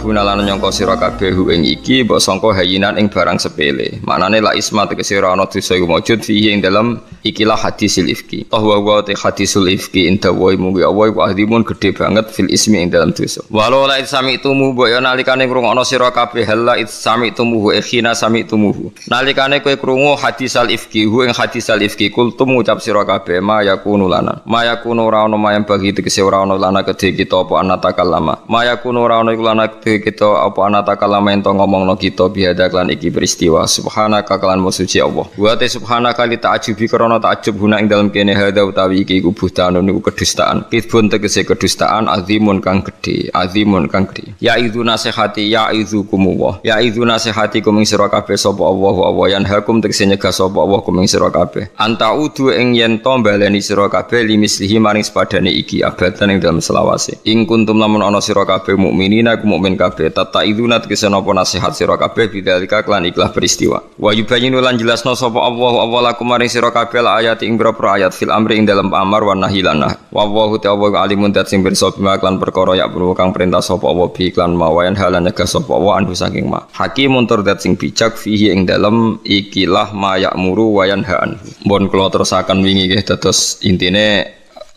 tasabuna lan nyangka sira kabeh ing iki mbok sangka hayinan ing barang sepele. Maknane la isma tegese ora ana dosa iku maujud fihi ing dalam ikilah hati ifki. Toh wa wa te hadisul ifki inta wa mugi Allah iku ahdimun gede banget fil ismi ing dalam dosa. Walau la isami tumu mbok yo ya nalikane ngrungokno sira kabeh la isami tumu ikhina eh sami tumu. Nalikane kowe krungu hadisal ifki hu ing hadisal ifki kultum ucap sira kabeh ma yakunu lana. Ma yakunu ora ana mayang bagi tegese ora ana lana kedhe kita apa anata kalama Ma yakunu ora ana iku lana kabeh kita apa anata kalama ento ngomongno kita biada klan iki peristiwa subhanaka kalan musuci Allah wa ta subhanaka li ta'ajubi tak ta'ajub huna ing dalam kene hada utawi iki kubuh tanu niku kedustaan kidbun tegese kedustaan azimun kang gedhe azimun kang gedhe ya itu nasihati ya idzukum kumuwa ya itu nasihati kuming sira kabeh sapa Allah wa wa hakum tegese nyegah sapa Allah kuming sira kabeh anta udu ing yen to baleni sira kabeh limislihi maring sepadane iki abatan ing dalam selawase ing kuntum lamun ana sira kabeh mukminina mukmin kabeh tata idunat kesen apa nasihat sira kabeh bidalika klan ikhlas peristiwa wa yubayyinu lan jelasno sapa wa awwalakum maring sira kabeh la ayat ing boro ayat fil amri ing dalam amar wa nahi lan wa Allahu ta'ala alimun dat sing pirsa bima klan perkara yak perlu kang perintah sapa Allah bi klan mawayan halan nyegah sapa Allah andu saking ma hakimun tur dat sing bijak fihi ing dalam ikilah ma yakmuru wa yanhaan mbon kula terusaken wingi nggih dados intine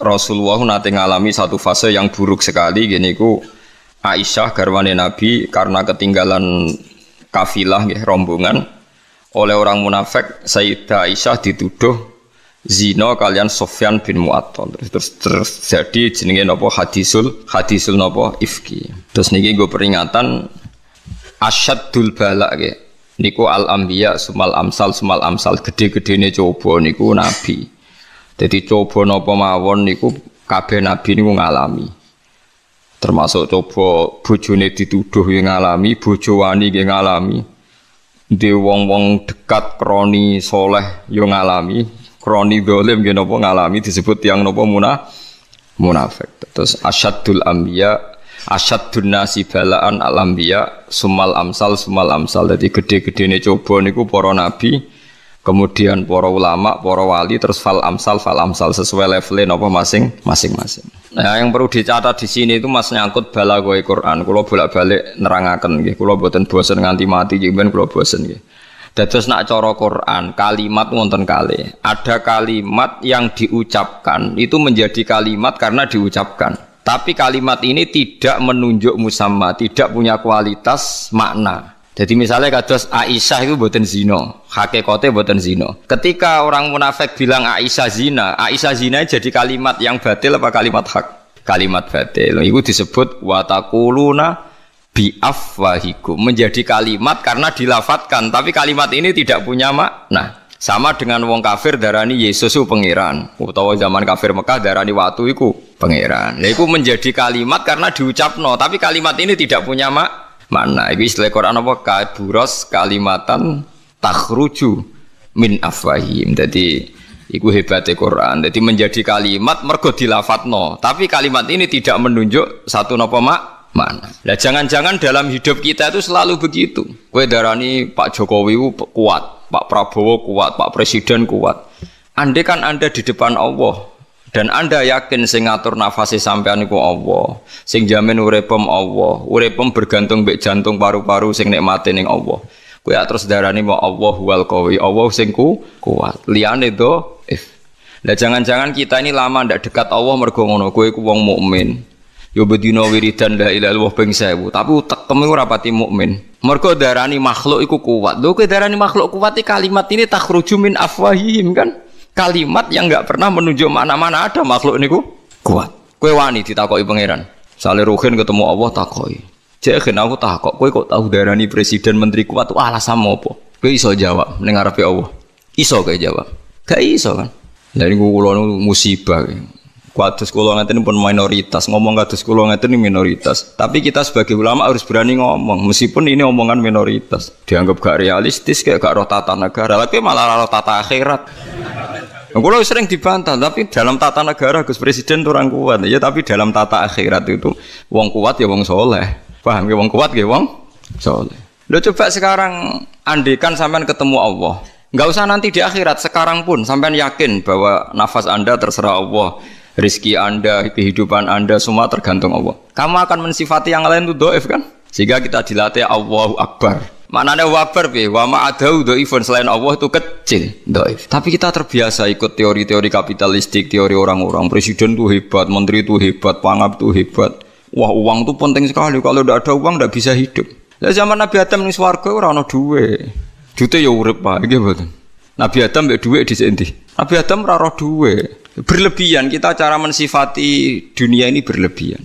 Rasulullah nate ngalami satu fase yang buruk sekali gini ku Aisyah garwane Nabi karena ketinggalan kafilah ya, rombongan oleh orang munafik Sayyidah Aisyah dituduh zina kalian Sofyan bin Mu'attal terus terus, terjadi jenenge napa hadisul hadisul napa ifki terus niki gue peringatan asyadul bala ya. niku al ambiya sumal amsal sumal amsal gede-gedene coba niku nabi jadi coba nopo mawon niku kabeh nabi niku ngalami termasuk coba bojone dituduh yang ngalami bojo wani yang ngalami di wong wong dekat kroni soleh yang ngalami kroni dolim yang nopo ngalami disebut yang nopo muna munafik terus asyadul ambiya asyadun nasi balaan al ambiya sumal amsal sumal amsal jadi gede-gede ini coba niku para nabi kemudian para ulama, para wali, terus fal amsal, fal amsal sesuai levelnya, apa masing masing masing. Nah, yang perlu dicatat di sini itu mas nyangkut balagoi Quran. Kulo bolak balik nerangaken, gitu. Kulo buatan bosen nganti mati, jiben kulo bosen gitu. Dados nak coro Quran, kalimat wonten kali. Ada kalimat yang diucapkan itu menjadi kalimat karena diucapkan. Tapi kalimat ini tidak menunjuk musamma, tidak punya kualitas makna. Jadi misalnya kados Aisyah itu buatan zino, hakikote buatan zino. Ketika orang munafik bilang Aisyah zina, Aisyah zina jadi kalimat yang batil apa kalimat hak? Kalimat batil. Itu disebut watakuluna biafwahiku menjadi kalimat karena dilafatkan. Tapi kalimat ini tidak punya makna. Sama dengan wong kafir darani Yesus pangeran, utawa zaman kafir Mekah darani waktu itu pangeran. Nah, itu menjadi kalimat karena diucapno, tapi kalimat ini tidak punya makna mana ibu istilah Quran apa kaburos kalimatan takruju min afwahim jadi hebat hebatnya Quran. Jadi menjadi kalimat mergo dilafatno. Tapi kalimat ini tidak menunjuk satu nopo mak mana. Nah jangan-jangan dalam hidup kita itu selalu begitu. Kue darani Pak Jokowi kuat, Pak Prabowo kuat, Pak Presiden kuat. Andai kan Anda di depan Allah, dan Anda yakin sing ngatur nafasi sampean iku Allah, sing jamin urepem Allah, urepem bergantung mbek jantung paru-paru sing nikmate ning Allah. Kowe terus darani mau Allah wal qawi, Allah sing ku kuat. Liyane do if. Lah jangan-jangan kita ini lama ndak dekat Allah mergo ngono, kowe ku wong mukmin. Yo bedino wiridan la ilaha illallah ping 1000, tapi utek temu ora pati mukmin. Mergo darani makhluk iku kuat. Lho kowe darani makhluk kuat iki kalimat ini takhruju min afwahihim kan? kalimat yang nggak pernah menunjuk mana-mana ada makhluk niku kuat. Kue wani ditakoi pangeran. Sale Ruhin ketemu Allah takoi. Cek aku takok. Kue kok tahu darani presiden menteri kuat? Wah, alasan mau apa? Kue iso jawab. Nengar Allah. Iso kayak jawab. Gak iso kan? Dari gue musibah. Ya. Kados kula itu pun minoritas, ngomong kados kula ngeten minoritas. Tapi kita sebagai ulama harus berani ngomong meskipun ini omongan minoritas. Dianggap gak realistis kayak gak roh tata negara, tapi malah roh tata akhirat. Nah, Kalau sering dibantah, tapi dalam tata negara Gus Presiden orang kuat. Ya tapi dalam tata akhirat itu wong kuat ya wong soleh. Paham ya wong kuat ya wong soleh. Lo coba sekarang andikan sampean ketemu Allah. Enggak usah nanti di akhirat, sekarang pun sampean yakin bahwa nafas Anda terserah Allah rizki Anda, kehidupan Anda semua tergantung Allah. Kamu akan mensifati yang lain itu doif kan? Sehingga kita dilatih Allahu Akbar. Maknanya wabar bi? Wa ma Doif, selain Allah itu kecil, Doif. Tapi kita terbiasa ikut teori-teori kapitalistik, teori orang-orang presiden itu hebat, menteri itu hebat, pangap itu hebat. Wah, uang tuh penting sekali. Kalau tidak ada uang tidak bisa hidup. Ya zaman Nabi Adam ini suarga itu ada duwe. juta ya urip pak, nggih Nabi Adam ada dua di sini. Nabi Adam ada dua berlebihan kita cara mensifati dunia ini berlebihan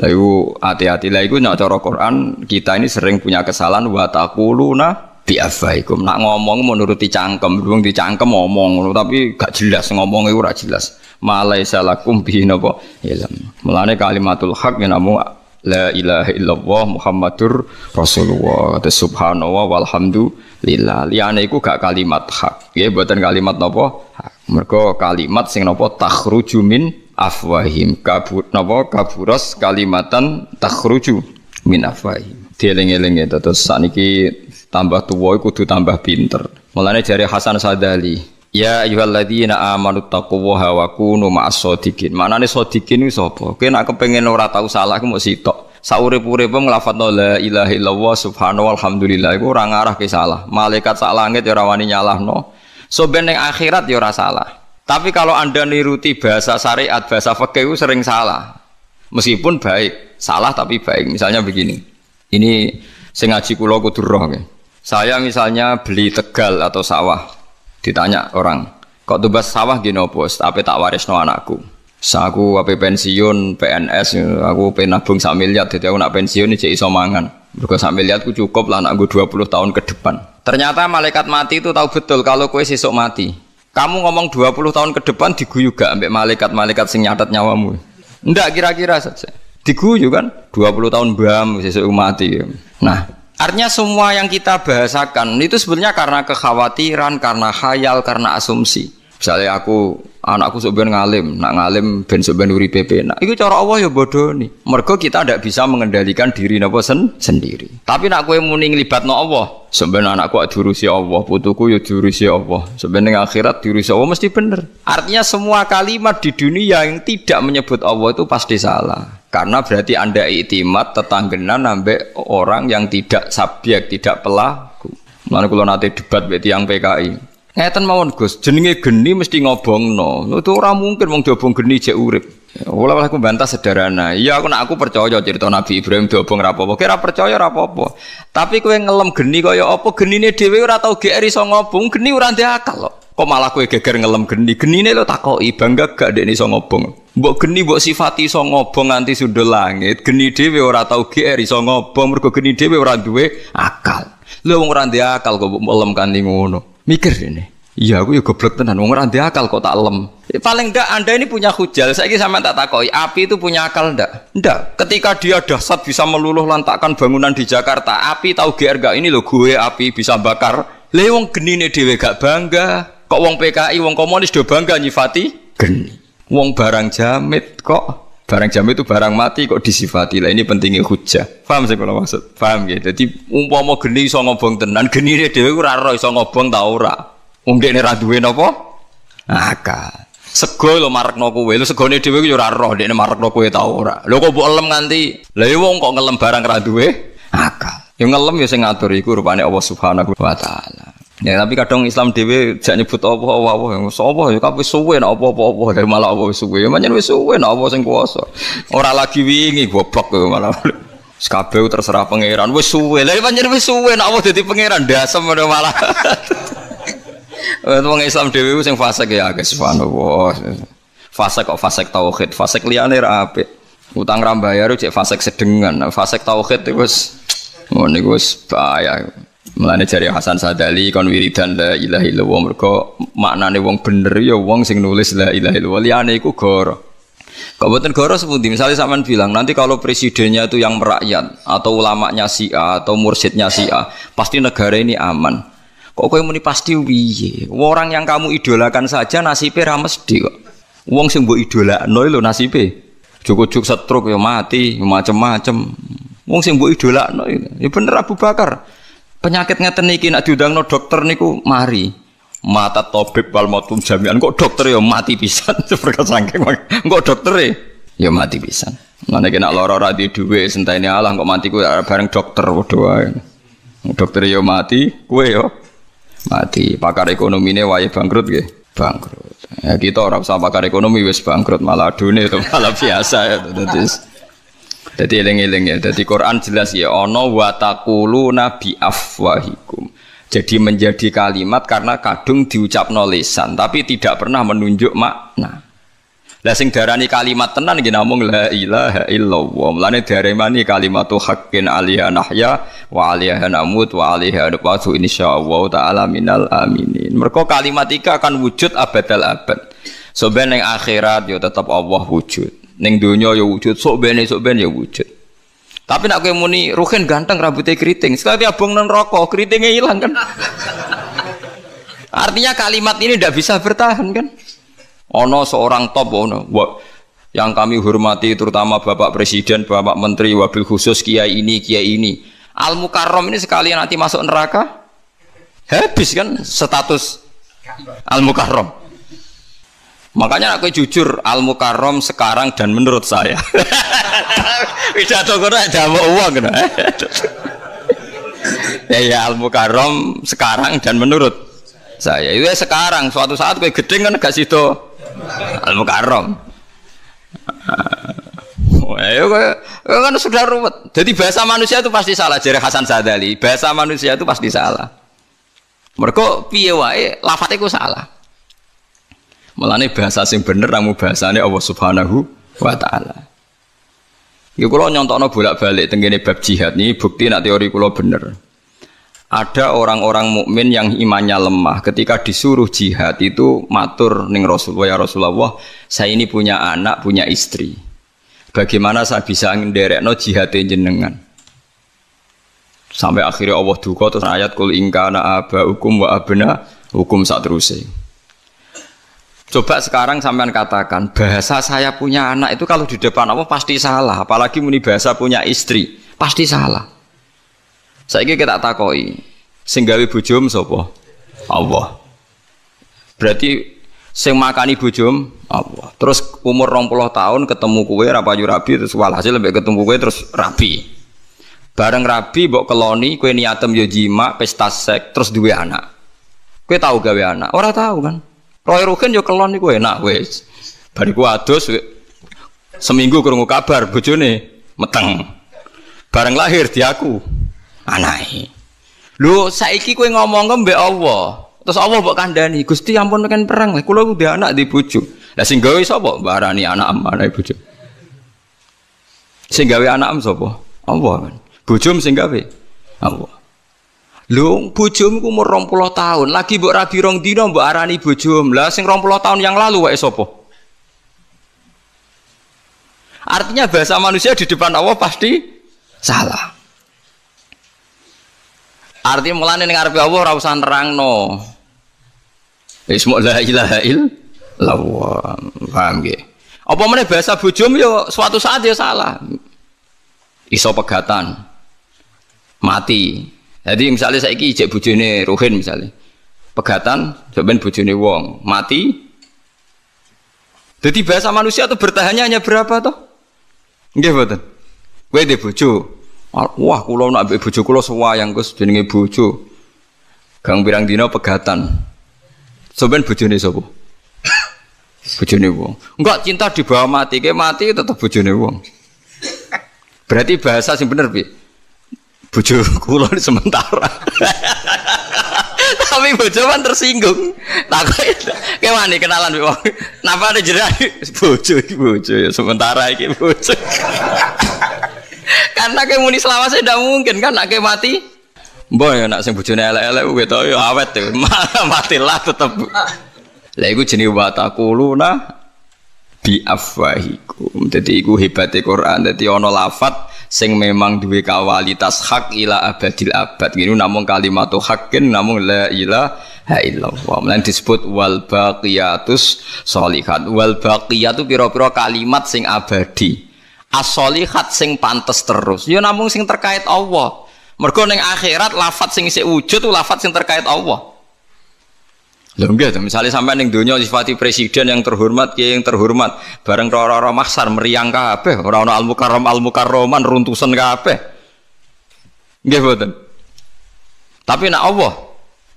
lalu hati-hati itu nak cara Quran kita ini sering punya kesalahan wa taquluna bi afaikum nak ngomong menuruti cangkem di cangkem ngomong tapi gak jelas ngomong itu gak jelas malai salakum bihi napa ilm melane kalimatul hak yang namu la ilaha illallah muhammadur rasulullah ada subhanallah walhamdulillah liyane iku gak kalimat hak Ya buatan kalimat nopo. Mereka kalimat sing nopo takhruju min afwahim kabur nopo kaburas kalimatan takhruju min afwahim. Dieling-eling itu terus saat ini tambah tuwa kudu tambah pinter. mulanya dari Hasan Sadali, Ya ayyuhalladzina amanu taquwaha wa kunu ma'as-shadiqin. Maknane sodikin itu apa? Kowe nek kepengin ora tau salah ku mok sitok. Saurip-uripe nglafadzna la ilaha illallah subhanahu walhamdulillah iku ora ngarah ke salah. Malaikat sak langit ya ora wani nyalahno. So bening akhirat ya salah. Tapi kalau Anda niruti bahasa syariat, bahasa fikih sering salah. Meskipun baik, salah tapi baik. Misalnya begini. Ini sing ngaji kula kudu Saya misalnya beli Tegal atau sawah. Ditanya orang, "Kok tugas sawah gini bos? Tapi tak waris no anakku." Saku apa pensiun, PNS, ya, aku penabung nabung sak miliar, jadi aku nak pensiun ini iso Bukan Mergo sak aku cukup lah anakku gue 20 tahun ke depan. Ternyata malaikat mati itu tahu betul kalau kue sesok mati. Kamu ngomong 20 tahun ke depan diguyu gak ambek malaikat-malaikat sing nyatat nyawamu? Ndak kira-kira saja. Diguyu kan 20 tahun bam sesok mati. Nah, Artinya semua yang kita bahasakan itu sebenarnya karena kekhawatiran, karena khayal, karena asumsi. Misalnya aku anakku sebenarnya ngalim, nak ngalim ben sebenar uri PP. Nah, itu cara Allah ya bodoh nih. Mergo kita tidak bisa mengendalikan diri nopo sen sendiri. Tapi nak kowe libat nglibatno Allah, sebenarnya anakku adurusi Allah, putuku ya durusi Allah. Sebenarnya akhirat diurusi Allah mesti bener. Artinya semua kalimat di dunia yang tidak menyebut Allah itu pasti salah. Karena berarti Anda itimat tetanggenan nambah orang yang tidak sabiak, tidak pelaku. Mana kalau nanti debat beti yang PKI, Ngeten mawon Gus, jenenge geni mesti ngobongno. Itu ora mungkin wong diobong geni jek urip. Wala aku bantah sederhana. Iya aku nak aku percaya cerita Nabi Ibrahim diobong ra apa-apa. Kira percaya ra apa-apa. Tapi kowe ngelem geni kaya apa genine dhewe ora tau GR iso ngobong, geni ora ndek akal Kok malah kowe geger ngelem geni. Genine lo takoki bangga gak ndekne iso ngobong. Mbok geni mbok sifati iso ngobong nganti sundel langit. Geni dhewe ora tau GR iso ngobong mergo geni dhewe ora duwe akal. Lho wong ora ndek akal kok ngelem kanthi ngono mikir ini. Iya, aku ya goblok tenan. Wong ora akal kok tak lem. Ya, paling enggak Anda ini punya hujal. Saiki sama tak takoi, api itu punya akal ndak? Ndak. Ketika dia dahsyat bisa meluluh lantakan bangunan di Jakarta, api tahu GR gak ini lo, gue api bisa bakar. Lewong wong nih dhewe gak bangga. Kok wong PKI, wong komunis do bangga nyifati geni. Wong barang jamit kok Barang jam itu barang mati kok disifati lah ini pentingnya hujah. Paham sih kalau maksud? Paham gitu. Jadi umpama geni so ngobong tenan, geni dia ora raro so ngobong tau ora. Wong ini ra duwe napa? Akal. Sego marak marekno kowe, lho segone dhewe ku ora dia ini marekno kowe tau ora. Lo kok mbok elem nganti. Lah ya wong kok ngelem barang ra duwe akal. Ya ngelem ya sing ngatur iku rupane Allah Subhanahu wa taala. Ya tapi kadang Islam dhewe jak nyebut apa apa sapa ya kabeh suwe nek apa-apa dari malah apa suwe. Ya menyen wis suwe nek apa sing kuwasa. Ora lagi wingi goblok ya, malah. Kabeh terserah pangeran wis suwe. Lah ya, menyen wis suwe nek apa dadi pangeran dasem malah. Wong Islam dhewe sing fasik ya guys subhanallah. Fasik kok fasik tauhid, fasik liyane ra apik. Utang rambayar cek fasik sedengan. Fasik tauhid wis ngono iku wis bahaya. Mulane jari Hasan Sadali kon wiridan la ilaha illallah mergo maknane wong bener ya wong sing nulis la ilaha illallah liyane iku goro. Kok boten goro sepundi? Misalnya sampean bilang nanti kalau presidennya itu yang merakyat atau ulamanya si A atau mursidnya si A, pasti negara ini aman. Kok kowe muni pasti piye? Orang yang kamu idolakan saja nasibe ra mesti kok. Wong sing mbok idolakno lho nasibe. Cukup-cukup setruk ya mati, macem-macem. Wong sing mbok idolakno ya, ya bener Abu Bakar. Penyakit ngeten niki nak diundangno dokter niku mari. Mata topik wal matum jami'an kok dokter ya mati pisan seperti saking kok dokter ya ya mati pisan. Mana kena lara ra di dhuwit ini Allah kok mati kuwi bareng dokter padha Dokter ya mati, kue ya mati. Pakar ekonomi nih wae bangkrut nggih. Bangkrut. Ya kita orang sama pakar ekonomi wis bangkrut malah dunia itu malah biasa ya. Terus jadi eling-eling ya. Jadi Quran jelas ya. Ono watakulu nabi afwahikum. Jadi menjadi kalimat karena kadung diucap nolisan, tapi tidak pernah menunjuk makna. Lah sing darani kalimat tenan nggih namung la ilaha illallah. Mulane kalimat kalimatu hakin aliyah nahya wa aliyah namut wa aliyah ini insyaallah taala minal aminin. Mergo kalimat iki akan wujud abadal abad. Soben ning akhirat yo ya tetap Allah wujud. Neng dunia ya wujud, sok bene sok bene ya wujud. Tapi nak yang muni ruhen ganteng rambutnya keriting, sekali abang non rokok keritingnya hilang kan. Artinya kalimat ini tidak bisa bertahan kan. Ono seorang top ono yang kami hormati terutama Bapak Presiden, Bapak Menteri, wabil khusus kiai ini, kiai ini. Al Mukarram ini sekali nanti masuk neraka habis kan status Al Mukarram. Makanya aku jujur Al Mukarram sekarang dan menurut saya. Pidato kono ya mau uang kena. Gitu. ya ya Al Mukarram sekarang dan menurut saya. Iya sekarang suatu saat kau gede kan gak situ Al Mukarram. Ayo ah. ya, kan sudah ruwet. Jadi bahasa manusia itu pasti salah Jadi Hasan Sadali. Bahasa manusia itu pasti salah. Mereka piye wae lafate salah. Melani bahasa sing bener ramu bahasane Allah Subhanahu wa taala. Ya kula nyontokno bolak-balik tengene bab jihad ini bukti nak teori kula bener. Ada orang-orang mukmin yang imannya lemah ketika disuruh jihad itu matur ning Rasulullah ya Rasulullah, saya ini punya anak, punya istri. Bagaimana saya bisa nderekno jihad e jenengan? Sampai akhirnya Allah duka terus ayat kul ingkana hukum wa abna hukum saat terusnya. Coba sekarang sampean katakan bahasa saya punya anak itu kalau di depan Allah pasti salah, apalagi muni bahasa punya istri pasti salah. Saya kira kita takoi, singgawi bujum sopo, Allah. Berarti sing makani bujum, Allah. Terus umur 20 tahun ketemu kue rapayu rabi terus walhasil lebih ketemu kue terus rabi. Bareng rabi bok keloni kue niatem yojima pesta sek terus dua anak. Kue tahu gawe anak? orang tahu kan? Roy Rukin yo kelon iku enak wis. Bariku adus seminggu krungu kabar bojone meteng. Bareng lahir di aku anake. Lho saiki kowe ngomong mbek Allah. Terus Allah mbok kandhani, Gusti ampun kan perang, kula ku anak di bojo. Lah sing gawe Barani anak amane bojo. Sing gawe anak sapa? Allah kan. singgawi, sing gawe Allah. Lho, bojomu ku umur 20 tahun, lagi mbok rabi rong dina mbok arani bujum, Lah sing 20 tahun yang lalu wae sapa? Artinya bahasa manusia di depan Allah pasti salah. Artinya mulane ning arep Allah ora usah nerangno. Wis mok la ilaha illallah. Paham nggih? Apa meneh bahasa bujum ya suatu saat ya salah. Iso pegatan. Mati. Jadi misalnya saya ijek bujune Ruhin misalnya pegatan sampean bujune wong mati jadi bahasa manusia tuh bertahannya hanya berapa toh Enggak betul. gue deh bujo. wah kulo nak mbek kulo kula yang Gus jenenge bujo. gang birang dino pegatan sampean bujoni sobo. bujoni wong enggak cinta dibawa mati ke mati tetap bujoni wong berarti bahasa sih bener bi bojo kula sementara. Tapi bojo kan tersinggung. Takoki nah, kewani kenalan wong. Napa ada jeda bojo iki ya, sementara iki bojo. Karena kayak muni saya udah mungkin kan nak mati. Boy, ya nak sing bojone elek-elek kuwi to ya awet ya. mati lah tetep. Lah iku jenenge nah bi afwahikum. Dadi iku hebat Quran. Jadi ana lafat sing memang duwe kawalitas hak ila abadil abad ngene namung kalimatu hakin namung la ilaha illallah lan disebut wal baqiyatus sholihat wal baqiyatu pira-pira kalimat sing abadi as sing pantes terus ya namung sing terkait Allah mergo ning akhirat lafat sing isih wujud lafat sing terkait Allah Lho nggih, misale sampean ning donya sifati presiden yang terhormat, kiai yang terhormat, bareng roro-roro mahsar meriang kabeh, ora ana al-mukarram al-mukarroman runtusan kabeh. Nggih boten. Tapi nak Allah,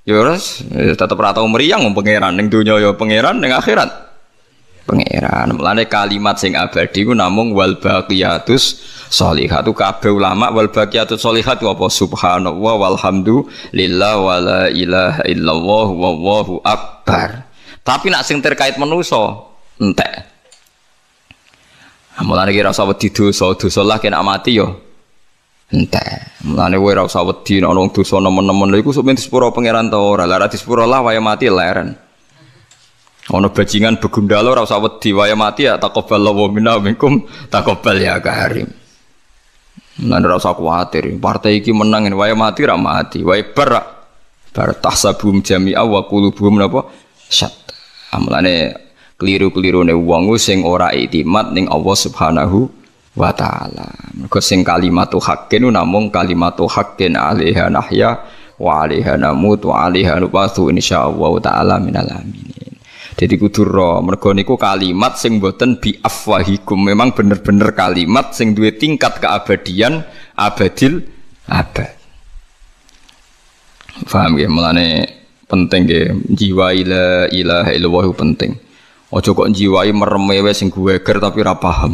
ya, ya tetap ratau meriang wong pangeran ning donya ya pangeran ning akhirat pangeran. Mulane kalimat sing abadi ku namung wal baqiyatus sholihat. kabeh ulama wal baqiyatus sholihat apa subhanallah walhamdulillah wala ilaha illallah wallahu akbar. Tapi nak sing terkait manusa entek. Nah, mulane kira rasa wedi dosa, dosa lah kena mati yo. Entek. Mulane kowe ora usah wedi nek ana dosa nemen-nemen lha iku sok men disepuro pangeran ta ora. Lah disepuro lah waya mati leren. Ono bajingan begundalo ora usah wedi waya mati ya takobbalallahu minna minkum takobal ya karim. Nah ora usah kuwatir, partai iki menangin waya mati ra mati, wae ber, bar tahsabum jami'a wa qulubuhum napa syat. Amlane ah, keliru-kelirune wong sing ora iktimat ning Allah Subhanahu wa ta'ala mergo sing kalimatu haqqin namung kalimatu haqqin alaiha nahya wa alaiha namut wa alaiha nubathu insyaallah ta'ala minal amin jadi kudu ro. Mergo niku kalimat sing boten bi afwahikum. Memang bener-bener kalimat sing duwe tingkat keabadian abadil abad. Faham ya? Mulane penting ya. Jiwa ila ila illallah penting. Ojo kok jiwai meremewe sing gueger tapi rapaham paham.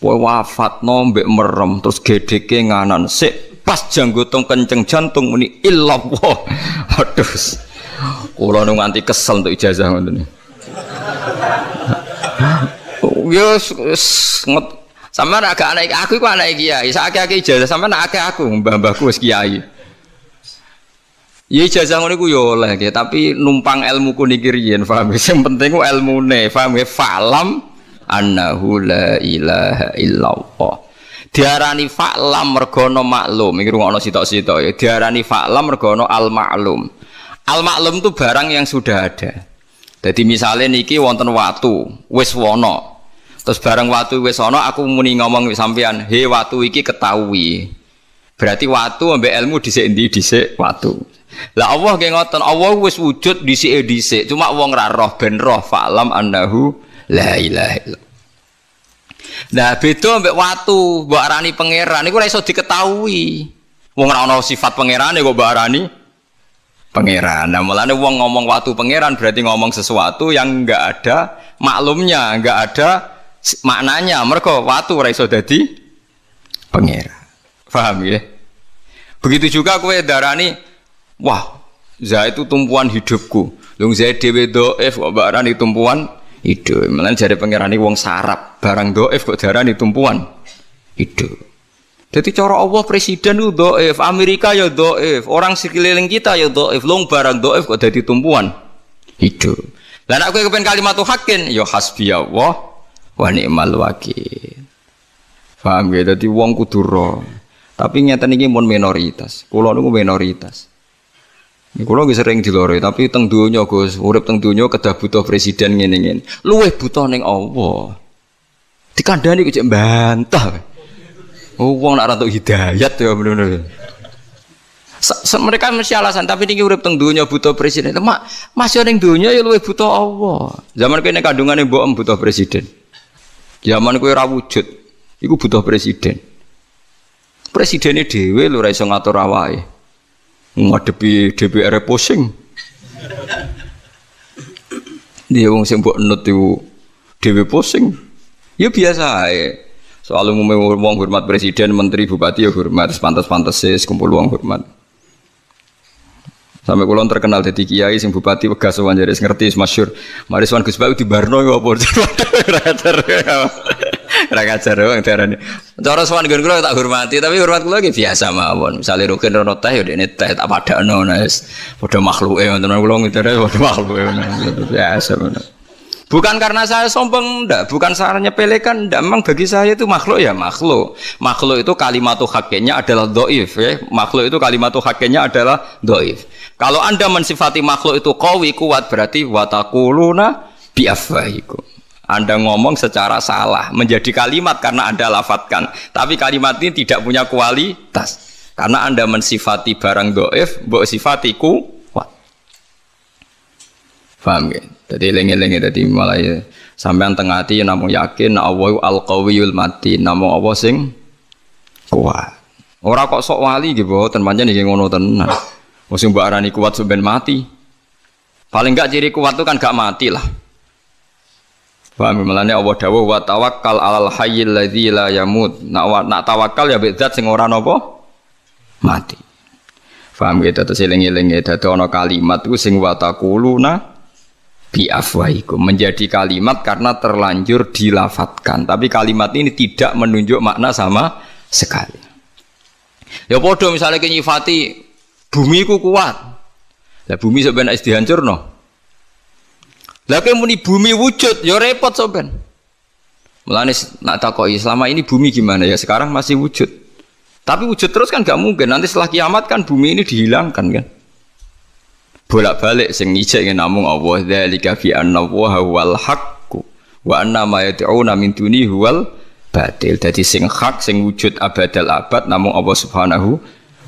wafat nombek merem terus gedeke nganan sik pas janggotong kenceng jantung muni illallah. Aduh. Kulo nu nganti kesel untuk ijazah ngoten. Yo ya, ngot sama naga agak naik aku kok anak kiai, ake ijazah sama nak akeh aku, mbah-mbahku wis kiai. Ya ijazah ngono iku yo ya oleh ya, tapi numpang ilmu ku niki riyen paham. Sing penting ku ilmune, paham ya falam annahu la ilaha illallah. Diarani fa'lam mergono maklum. Iki rungokno sitok-sitok ya. Diarani fa'lam mergono al maklum. Al maklum itu barang yang sudah ada. Jadi misalnya niki wonten watu, wis wono. Terus barang watu wis wono, aku muni ngomong sampean, "He watu iki ketahui." Berarti watu ambek ilmu dhisik di dhisik watu. Lah Allah nggih ngoten, Allah wis wujud dhisik e dhisik, cuma wong ra roh ben roh fa'lam annahu la ilaha illallah. Nah, beda ambek watu, mbok arani pangeran niku ora iso diketahui. Wong ora ana sifat pangerane kok mbok arani pangeran. Nah, mulane wong ngomong watu pangeran berarti ngomong sesuatu yang enggak ada maklumnya, enggak ada maknanya. mereka watu ora iso dadi pangeran. Paham ya? Begitu juga kowe darani, wah, Zaid itu tumpuan hidupku. Lung Zaid dhewe dhaif kok barani tumpuan hidup. Mulane jare pangerane wong sarap, barang dhaif kok darani tumpuan hidup. Jadi cara Allah presiden itu doif, Amerika ya doif, orang sekeliling kita ya doif, long barang doif kok jadi tumpuan itu. Lain aku kepen kalimat tuh hakin, ya hasbi Allah wa ni'mal wakil. Faham ya? Jadi uang kuduro. Tapi nyata nih pun minoritas. Kulo itu minoritas. Ini kulo nggih sering lori, tapi teng donya Gus, urip teng donya kedah butuh presiden ngene-ngene. Luwe butuh neng Allah. Di kandang ini kok bantah. Oh, wong nak ratu hidayat ya bener-bener. mereka mesti alasan tapi ini urip teng dunia butuh presiden mak masih orang dunia ya lu butuh Allah zaman kene kandungannya em butuh presiden zaman kue rawujud itu butuh presiden presidennya dewe lu raiso ngatur awai ngadepi DPR pusing dia wong sing mbok nut iku dhewe pusing ya biasa ae Soal umumnya wong hormat presiden, menteri, bupati ya hormat, pantas-pantas sih, kumpul wong hormat. Sampai kulon terkenal jadi kiai sing bupati wegas sowan jadi ngerti masyur, Mari swan Gus Bayu di yo ya Ora ngajar. Ora ngajar wong Cara sowan gue kula tak hormati, tapi hormat kula lagi biasa mah mawon. misalnya rugen rono teh udah ya ini teh tak padakno nah, wis padha makhluke ngoten kula ngene makhluk, eh, biasa Bukan karena saya sombong, enggak. Bukan sarannya pelekan, enggak. Memang bagi saya itu makhluk ya makhluk. Makhluk itu kalimat hakinya adalah doif. Ya. Makhluk itu kalimat hakinya adalah doif. Kalau anda mensifati makhluk itu kawi kuat berarti watakuluna biafahiku. Anda ngomong secara salah menjadi kalimat karena Anda lafatkan. Tapi kalimat ini tidak punya kualitas. Karena Anda mensifati barang doif, buat sifatiku. kuat. Paham jadi lengi-lengi tadi malah ya. Sampai yang tengah hati namun yakin na Allah al qawiyul mati namun Allah sing kuat. Orang kok sok wali gitu, boten panjang nih ngono tenan. Musim mbak Arani kuat sebenarnya mati. Paling enggak ciri kuat itu kan gak mati lah. Paham ya? melane Allah dawuh wa tawakkal alal hayyil ladzi la yamut. Nak nak tawakal ya mbek zat sing ora napa mati. Paham gitu terus eling-elinge dadi ana kalimat ku sing wa taquluna biafwahikum menjadi kalimat karena terlanjur dilafatkan tapi kalimat ini tidak menunjuk makna sama sekali ya podo misalnya kenyifati bumi ku kuat lah bumi sebenarnya is dihancur no lah muni bumi wujud ya repot soben Melanis nak takoi selama ini bumi gimana ya sekarang masih wujud tapi wujud terus kan gak mungkin nanti setelah kiamat kan bumi ini dihilangkan kan bolak-balik sing ngijek ya namung Allah dzalika fi anna Allah wal haqq wa anna ma yad'una min duni huwal batil. Dadi sing hak sing wujud abadal abad namung Allah Subhanahu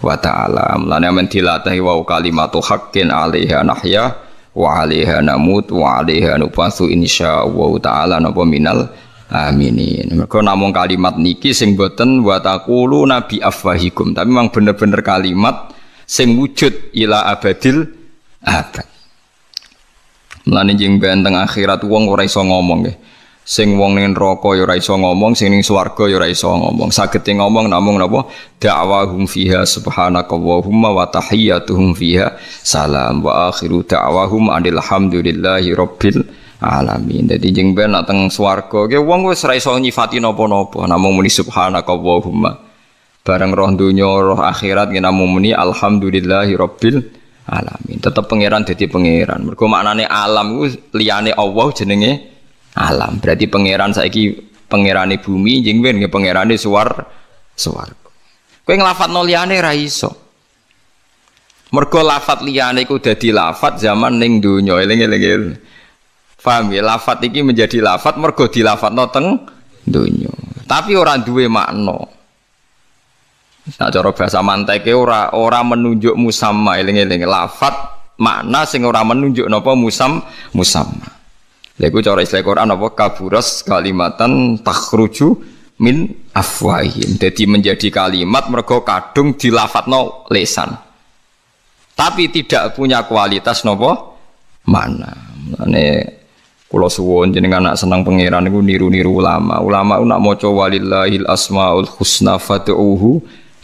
wa ta'ala. Mulane men dilatahi wa kalimatu haqqin 'alaiha nahya wa 'alaiha namut wa 'alaiha nubasu insyaallah ta'ala napa minal aminin. Mereka namung kalimat niki sing boten taqulu nabi afwahikum. Tapi memang bener-bener kalimat sing wujud ila abadil abad. Mulane jeng benteng akhirat wong ora iso ngomong nggih. Sing wong ning neraka ya ora iso ngomong, sing ning swarga ya ora iso ngomong. Saged ngomong namung napa? Da'wahum fiha subhanaka wa humma wa tahiyyatuhum fiha salam wa akhiru da'wahum anil hamdulillahi rabbil alamin. Dadi jeng ben nak teng swarga ge wong wis ora iso nyifati napa-napa, namung muni subhanaka wa Bareng roh dunia roh akhirat ge namung muni alhamdulillahi rabbil alamin alamin. Tetap pangeran jadi pangeran. Mergo maknane alam ku liyane Allah jenenge alam. Berarti pangeran saiki pangerane bumi jeng ben nggih pangerane suwar swarga. Kowe nglafatno liyane ra iso. Mergo lafat liyane iku dadi lafat zaman ning donya eling-eling. Paham ya? Lafat iki menjadi lafat mergo dilafatno teng donya. Tapi orang duwe makna. Nah cara bahasa mantai ke ora ora menunjuk musamma eling-eling lafat makna sing ora menunjuk nopo musam musamma. Lego cara istilah Quran nopo kaburas kalimatan takruju min afwahim. Jadi menjadi kalimat mergo kadung no lesan. Tapi tidak punya kualitas nopo mana. ini kulo suwun jenengan nak senang pangeran niku niru-niru ulama. Ulama nak maca walillahil asmaul husna uhu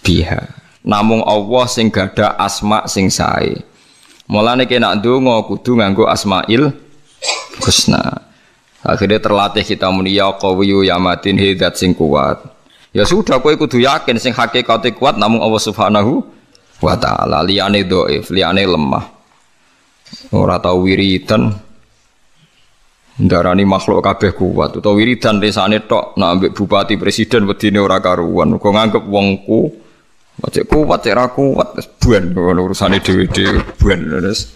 biha. Namung Allah sing gada asma sing sae. Mulane kena ndonga kudu nganggo asmail husna. Akhirnya terlatih kita muni ya qawiyyu ya matin hidat sing kuat. Ya sudah kowe kudu yakin sing hakikate kuat namung Allah Subhanahu wa taala liyane dhaif, liyane lemah. Ora tau wiridan, darani makhluk kabeh kuat utawa wiridan desane tok nak ambek bupati presiden wedine ora karuan kok nganggep wongku Cek kuat, cek ya, kuat, terus buen, urusannya itu dewi buen, terus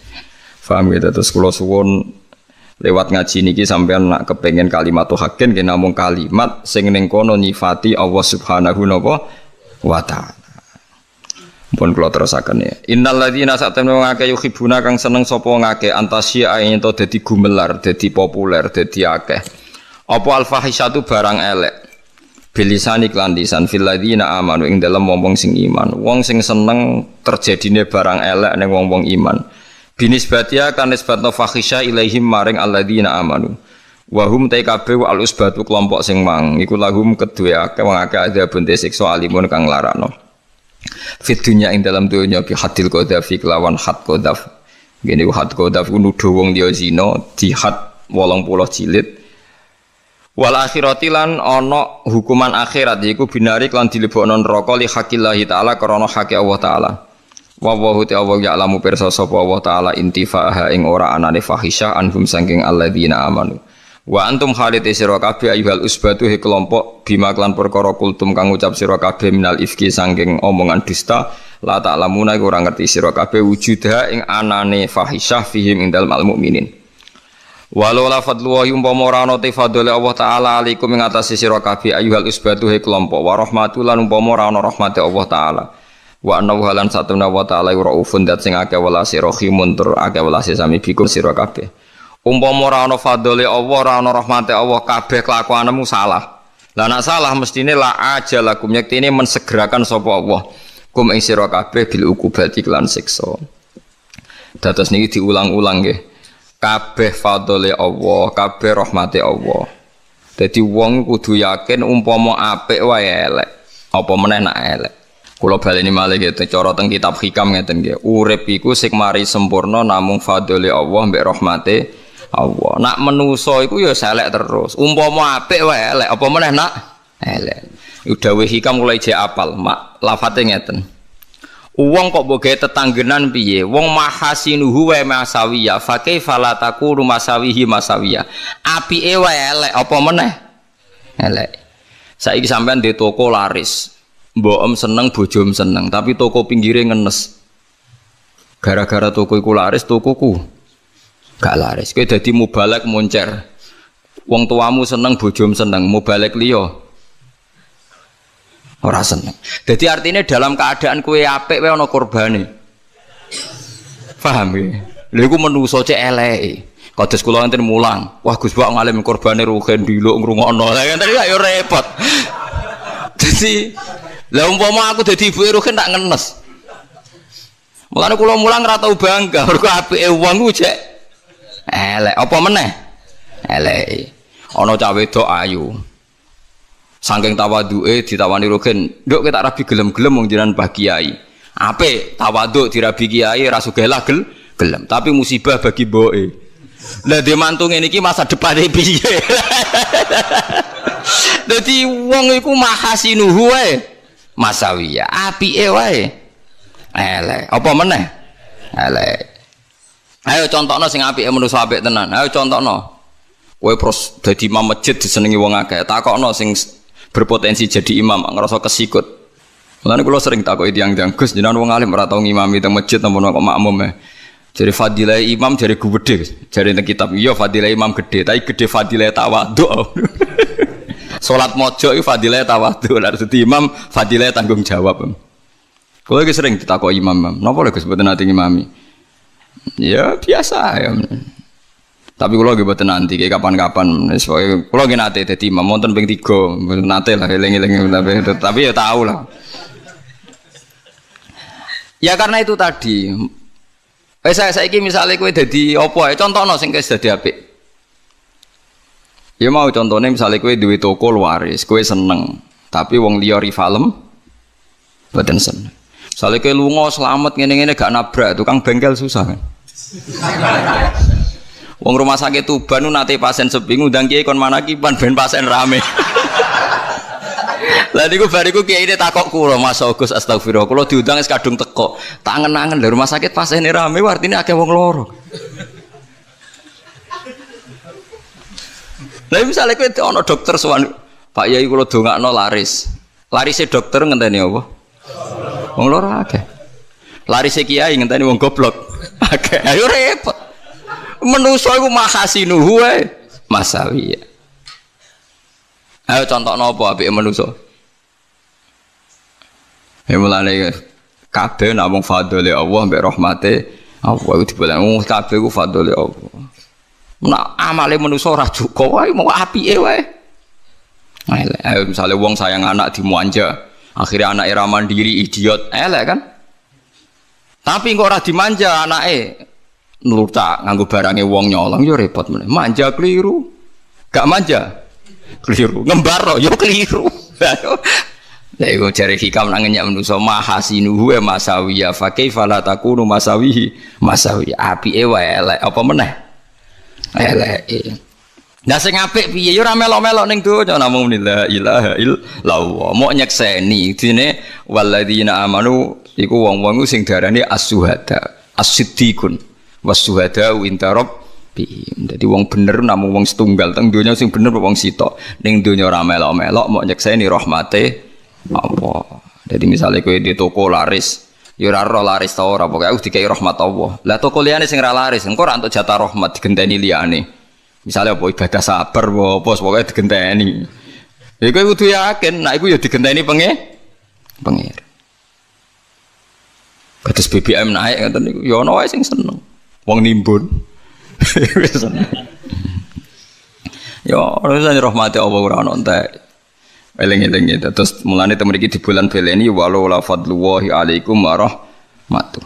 paham gitu, terus kalau suwon lewat ngaji niki sampean nak kepengen kalimat tuh hakin, kena mung kalimat sing neng kono nyifati Allah Subhanahu wa taala. Pun kula terusaken ya. Innal ladzina satamna ngake yuhibuna kang seneng sapa ngake antasia to dadi gumelar, dadi populer, dadi akeh. Apa al fahisatu barang elek bilisani kelantisan villa fil amanu ing dalam wong-wong sing iman wong sing seneng terjadine barang elek neng wong-wong iman binisbatia kanis batno fakisha ilaihim maring alladzina amanu Wahum TKB wa alus batu kelompok sing mang iku lahum kedua akeh wong akeh ada bunte siksa alimun kang larano fit dunya ing dalam dunya bi hadil qadhafi kelawan had gini ngene had qadhaf unudu wong liya zina di had pulau jilid Wal akhirati lan ana hukuman akhirat yaiku binari lan dilebokno neraka li hakillah taala krana hake Allah taala. Wa wa ta Allah ya'lamu pirsa sapa Allah taala intifa'aha ing ora anane fahisyah anhum saking alladzina amanu. Wa antum khalid sira kabeh ayyuhal usbatu he kelompok bimaklan klan perkara kultum kang ucap sira kabeh minal ifki saking omongan dusta la ta'lamuna iku ora ngerti sira kabeh wujudha ing anane fahisyah fihim ing dalem mukminin. Walau la fadlu wa umpama ora ana fadhole Allah taala alaikum ing atase sira kabeh ayuhal usbatu he kelompok wa rahmatulan umpama ora ana Allah taala. Wa anna satu satuna wa taala raufun dat sing akeh welase rahimun tur wala welase sami bikum sira kabeh. Umpama ora ana fadhole Allah ora ana Allah kabeh kelakuanmu salah. Lah nak salah mestine la ajalakum ini mensegerakan sapa Allah. Kum ing sira kabeh bil ukubati lan siksa. Datas niki diulang-ulang ya kabeh fadole Allah, kabeh rahmate Allah. Dadi wong kudu yakin umpama apik wae elek, apa meneh nak elek. Kula baleni malih gitu cara teng kitab hikam ngeten nggih. Urip iku sing mari sempurna namung fadole Allah mbek rahmate Allah. Nak menuso iku ya selek terus. Umpama apik wae elek, apa meneh nak elek. Udah hikam mulai ijek apal, mak lafate ngeten. Uang kok boge tetanggenan piye? Wong mahasinuhu wa masawiya. Fa falataku la takunu masawihi Api Apike wae elek apa meneh? Elek. Saiki sampean di toko laris. Mbokem seneng, bojom seneng, tapi toko pinggire ngenes. Gara-gara toko iku laris, tokoku gak laris. Kowe mu mubalek moncer. Wong tuamu seneng, bojom seneng, mubalek liyo. Ora seneng. Jadi artinya dalam keadaan kue apik wae ana korbane. Paham ya? Lha iku menungso cek eleke. Kados kula enten mulang. Wah Gus Pak ngalim korbane rugen diluk ngrungokno. Lah kan tadi ya repot. Jadi lah umpama aku dadi ibuke rugen tak ngenes. Mulane kula mulang ora tau bangga, mergo apike wong ku cek elek. Apa meneh? Elek. Ana cah wedok ayu. Sangking eh ditawani rogen, dok kita rabi gelem-gelem wong jenengan Mbah Kiai. Ape tawadu dirabi Kiai ra sugelah gel gelem, tapi musibah bagi boe. Lah dia mantung niki masa depan depane piye? Dadi wong iku mahasinuhu wae. Masawiya, e wae. Elek, apa meneh? Elek. Ayo contohno sing apike menungso apik tenan. Ayo contohno. Kowe pros dadi imam masjid disenengi wong akeh. Takokno sing berpotensi jadi imam ngerasa kesikut Mulane kula sering takoki tiang-tiang Gus jenengan wong alim ora tau ngimami teng masjid napa kok makmum ya. E. Jadi fadilah imam jadi gue gede, jadi teng kitab iya fadilah imam gede, tapi gede fadilah tawadu, Salat mojo itu fadilah tawadu. lalu dadi imam fadilah tanggung jawab. Kula iki sering ditakut imam, napa lho Gus mboten ati imami? Ya biasa ya. Tapi kalau gitu nanti, kayak kapan-kapan. Soalnya kalau gak nate tete imam, mau peng tiga, nate lah, lengi lengi tapi, tapi ya tahu lah. Ya karena itu tadi. Eh saya saya ini misalnya kue jadi opo, ya contoh no, singkes jadi apa? Ya mau contohnya misalnya kue duit toko waris, kue seneng, tapi wong liori rivalem boten seneng. Misalnya kue lungo selamat gini-gini gak nabrak, tukang bengkel susah kan? Wong rumah sakit tuh banu nanti pasien sepi ngundang kiai kon mana kipan ben pasien rame. Lah niku bariku kiai ini takok kula masuk Gus astagfirullah lo diundang es kadung teko. Tangen-angen dari rumah sakit pasien rame artinya akeh wong loro. Lah misalnya kowe ono dokter sowan Pak Yai kula dongakno laris. Larise dokter nggak ngenteni apa? Wong loro akeh. Larise kiai ngenteni wong goblok. Akeh. Ayo repot. Menuso iku mahasinuhu wae. Masawi. Ya. Ayo contoh nopo apik menuso. Ya mulane ya, kabeh nak wong fadhole Allah mbek rahmate Allah iku dibolen wong kabeh iku fadhole Allah. Nak amale menuso ora cukup wae mau api wae. Ayo misalnya wong sayang anak muanja akhirnya anak era mandiri idiot elek kan tapi kok ora dimanja e nlucak nganggo barangnya wong nyolong yo ya repot mana Manja keliru. Gak manja. Keliru. Ngembar yo ya keliru. Lah iku cari hikam nangenya menuso manusa mahasinuhu wa e masawiya fa kaifa la takunu masawihi masawi api ewa elek apa meneh eleke Nah sing apik piye yo ya ora melo melok ning donya namung la ilaha illallah mok nyekseni tine walladzina amanu iku wong-wong sing darani as-suhada as-siddiqun wasuhada winterop, bihim. Jadi wong bener namu wong setunggal teng dunia sing bener wong sitok. Ning dunia ora melok-melok mok nyekseni rahmate apa. Jadi misalnya kowe di toko laris, yura ya roh laris ta ora pokoke aku dikai rahmat Allah. Lah toko liyane sing ora laris, engko ora entuk jatah rahmat digenteni liyane. Misalnya apa ibadah sabar apa pokoke digenteni. Ya kowe kudu yakin nek iku ya digenteni penge pengir. Kados BBM naik ngoten niku ya ana wae sing seneng wong nimbun. Ya, usah rahmati Allah ora ono entek. Eling-eling gitu. Terus mulane temen iki di bulan beleni walau la fadlullahi alaikum wa matu.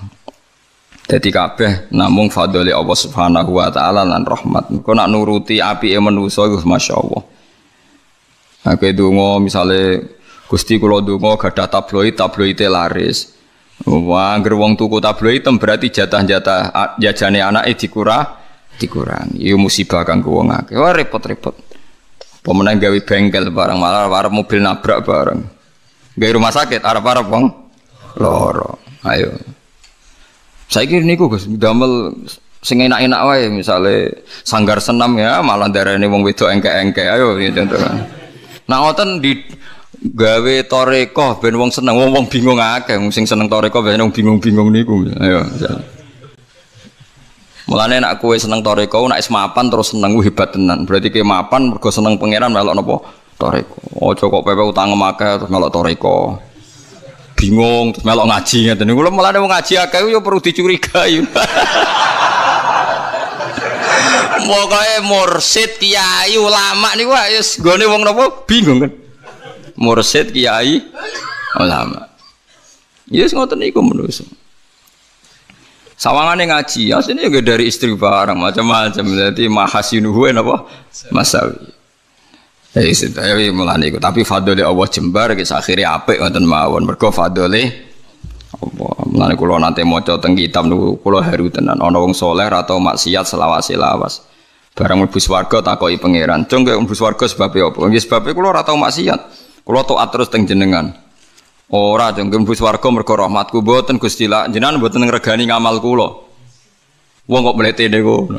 Jadi kabeh namung fadli Allah Subhanahu wa taala lan rahmat. Kau nak nuruti apike manusa iku masyaallah. Nah, kowe donga misale Gusti kula donga gadah tabloid, tabloide laris. Wah, ngger wong tuku tablo hitam berarti jatah-jatah jajane anake dikurang dikurangi. Yo musibah kang wong akeh. Wah, repot-repot. Pemenang gawe bengkel bareng malah arep mobil nabrak bareng. Gawe rumah sakit Arab arep wong loro. Ayo. Saya kira niku Gus damel sing enak-enak wae misale sanggar senam ya malah ini wong wedok engke-engke ayo ya contohnya. Kan. Nah ngoten di gawe toreko ben wong seneng wong wong bingung akeh wong sing seneng toreko ben wong bingung-bingung niku ayo Mulane nak kue seneng toreko, nak es mapan terus seneng wih hebat tenan. Berarti ke mapan mergo seneng pangeran melok nopo toreko. Oh kok pepe utang makai terus melok toreko. Bingung terus melok ngaji ngeten. gue mulane wong ngaji akeh yo perlu dicurigai. Pokoke mursid, kiai, ulama niku wis gone wong nopo bingung kan mursid kiai ulama. Oh, yes ya, ngoten iku menungso. Sawangane ngaji, asline ya, juga ya, dari istri barang macam-macam. Jadi mahasinuhu apa? Masawi. Ya saya ya mulane Tapi fadole Allah jembar Kita akhirnya ape ngoten mawon. berko fadole Allah. kulo nanti mau maca hitam kitab niku kulo haru tenan ana wong saleh atau maksiat selawas-selawas. Barang mlebu swarga takoi pangeran, "Cung kowe warga sebab sebabe apa?" Sebab kulo kula ora tau maksiat. Kulo tuh terus teng jenengan. Ora jeng bus warga mergo rahmatku boten Gusti lak jenengan boten ngregani ngamal kulo. Wong kok mlete niku.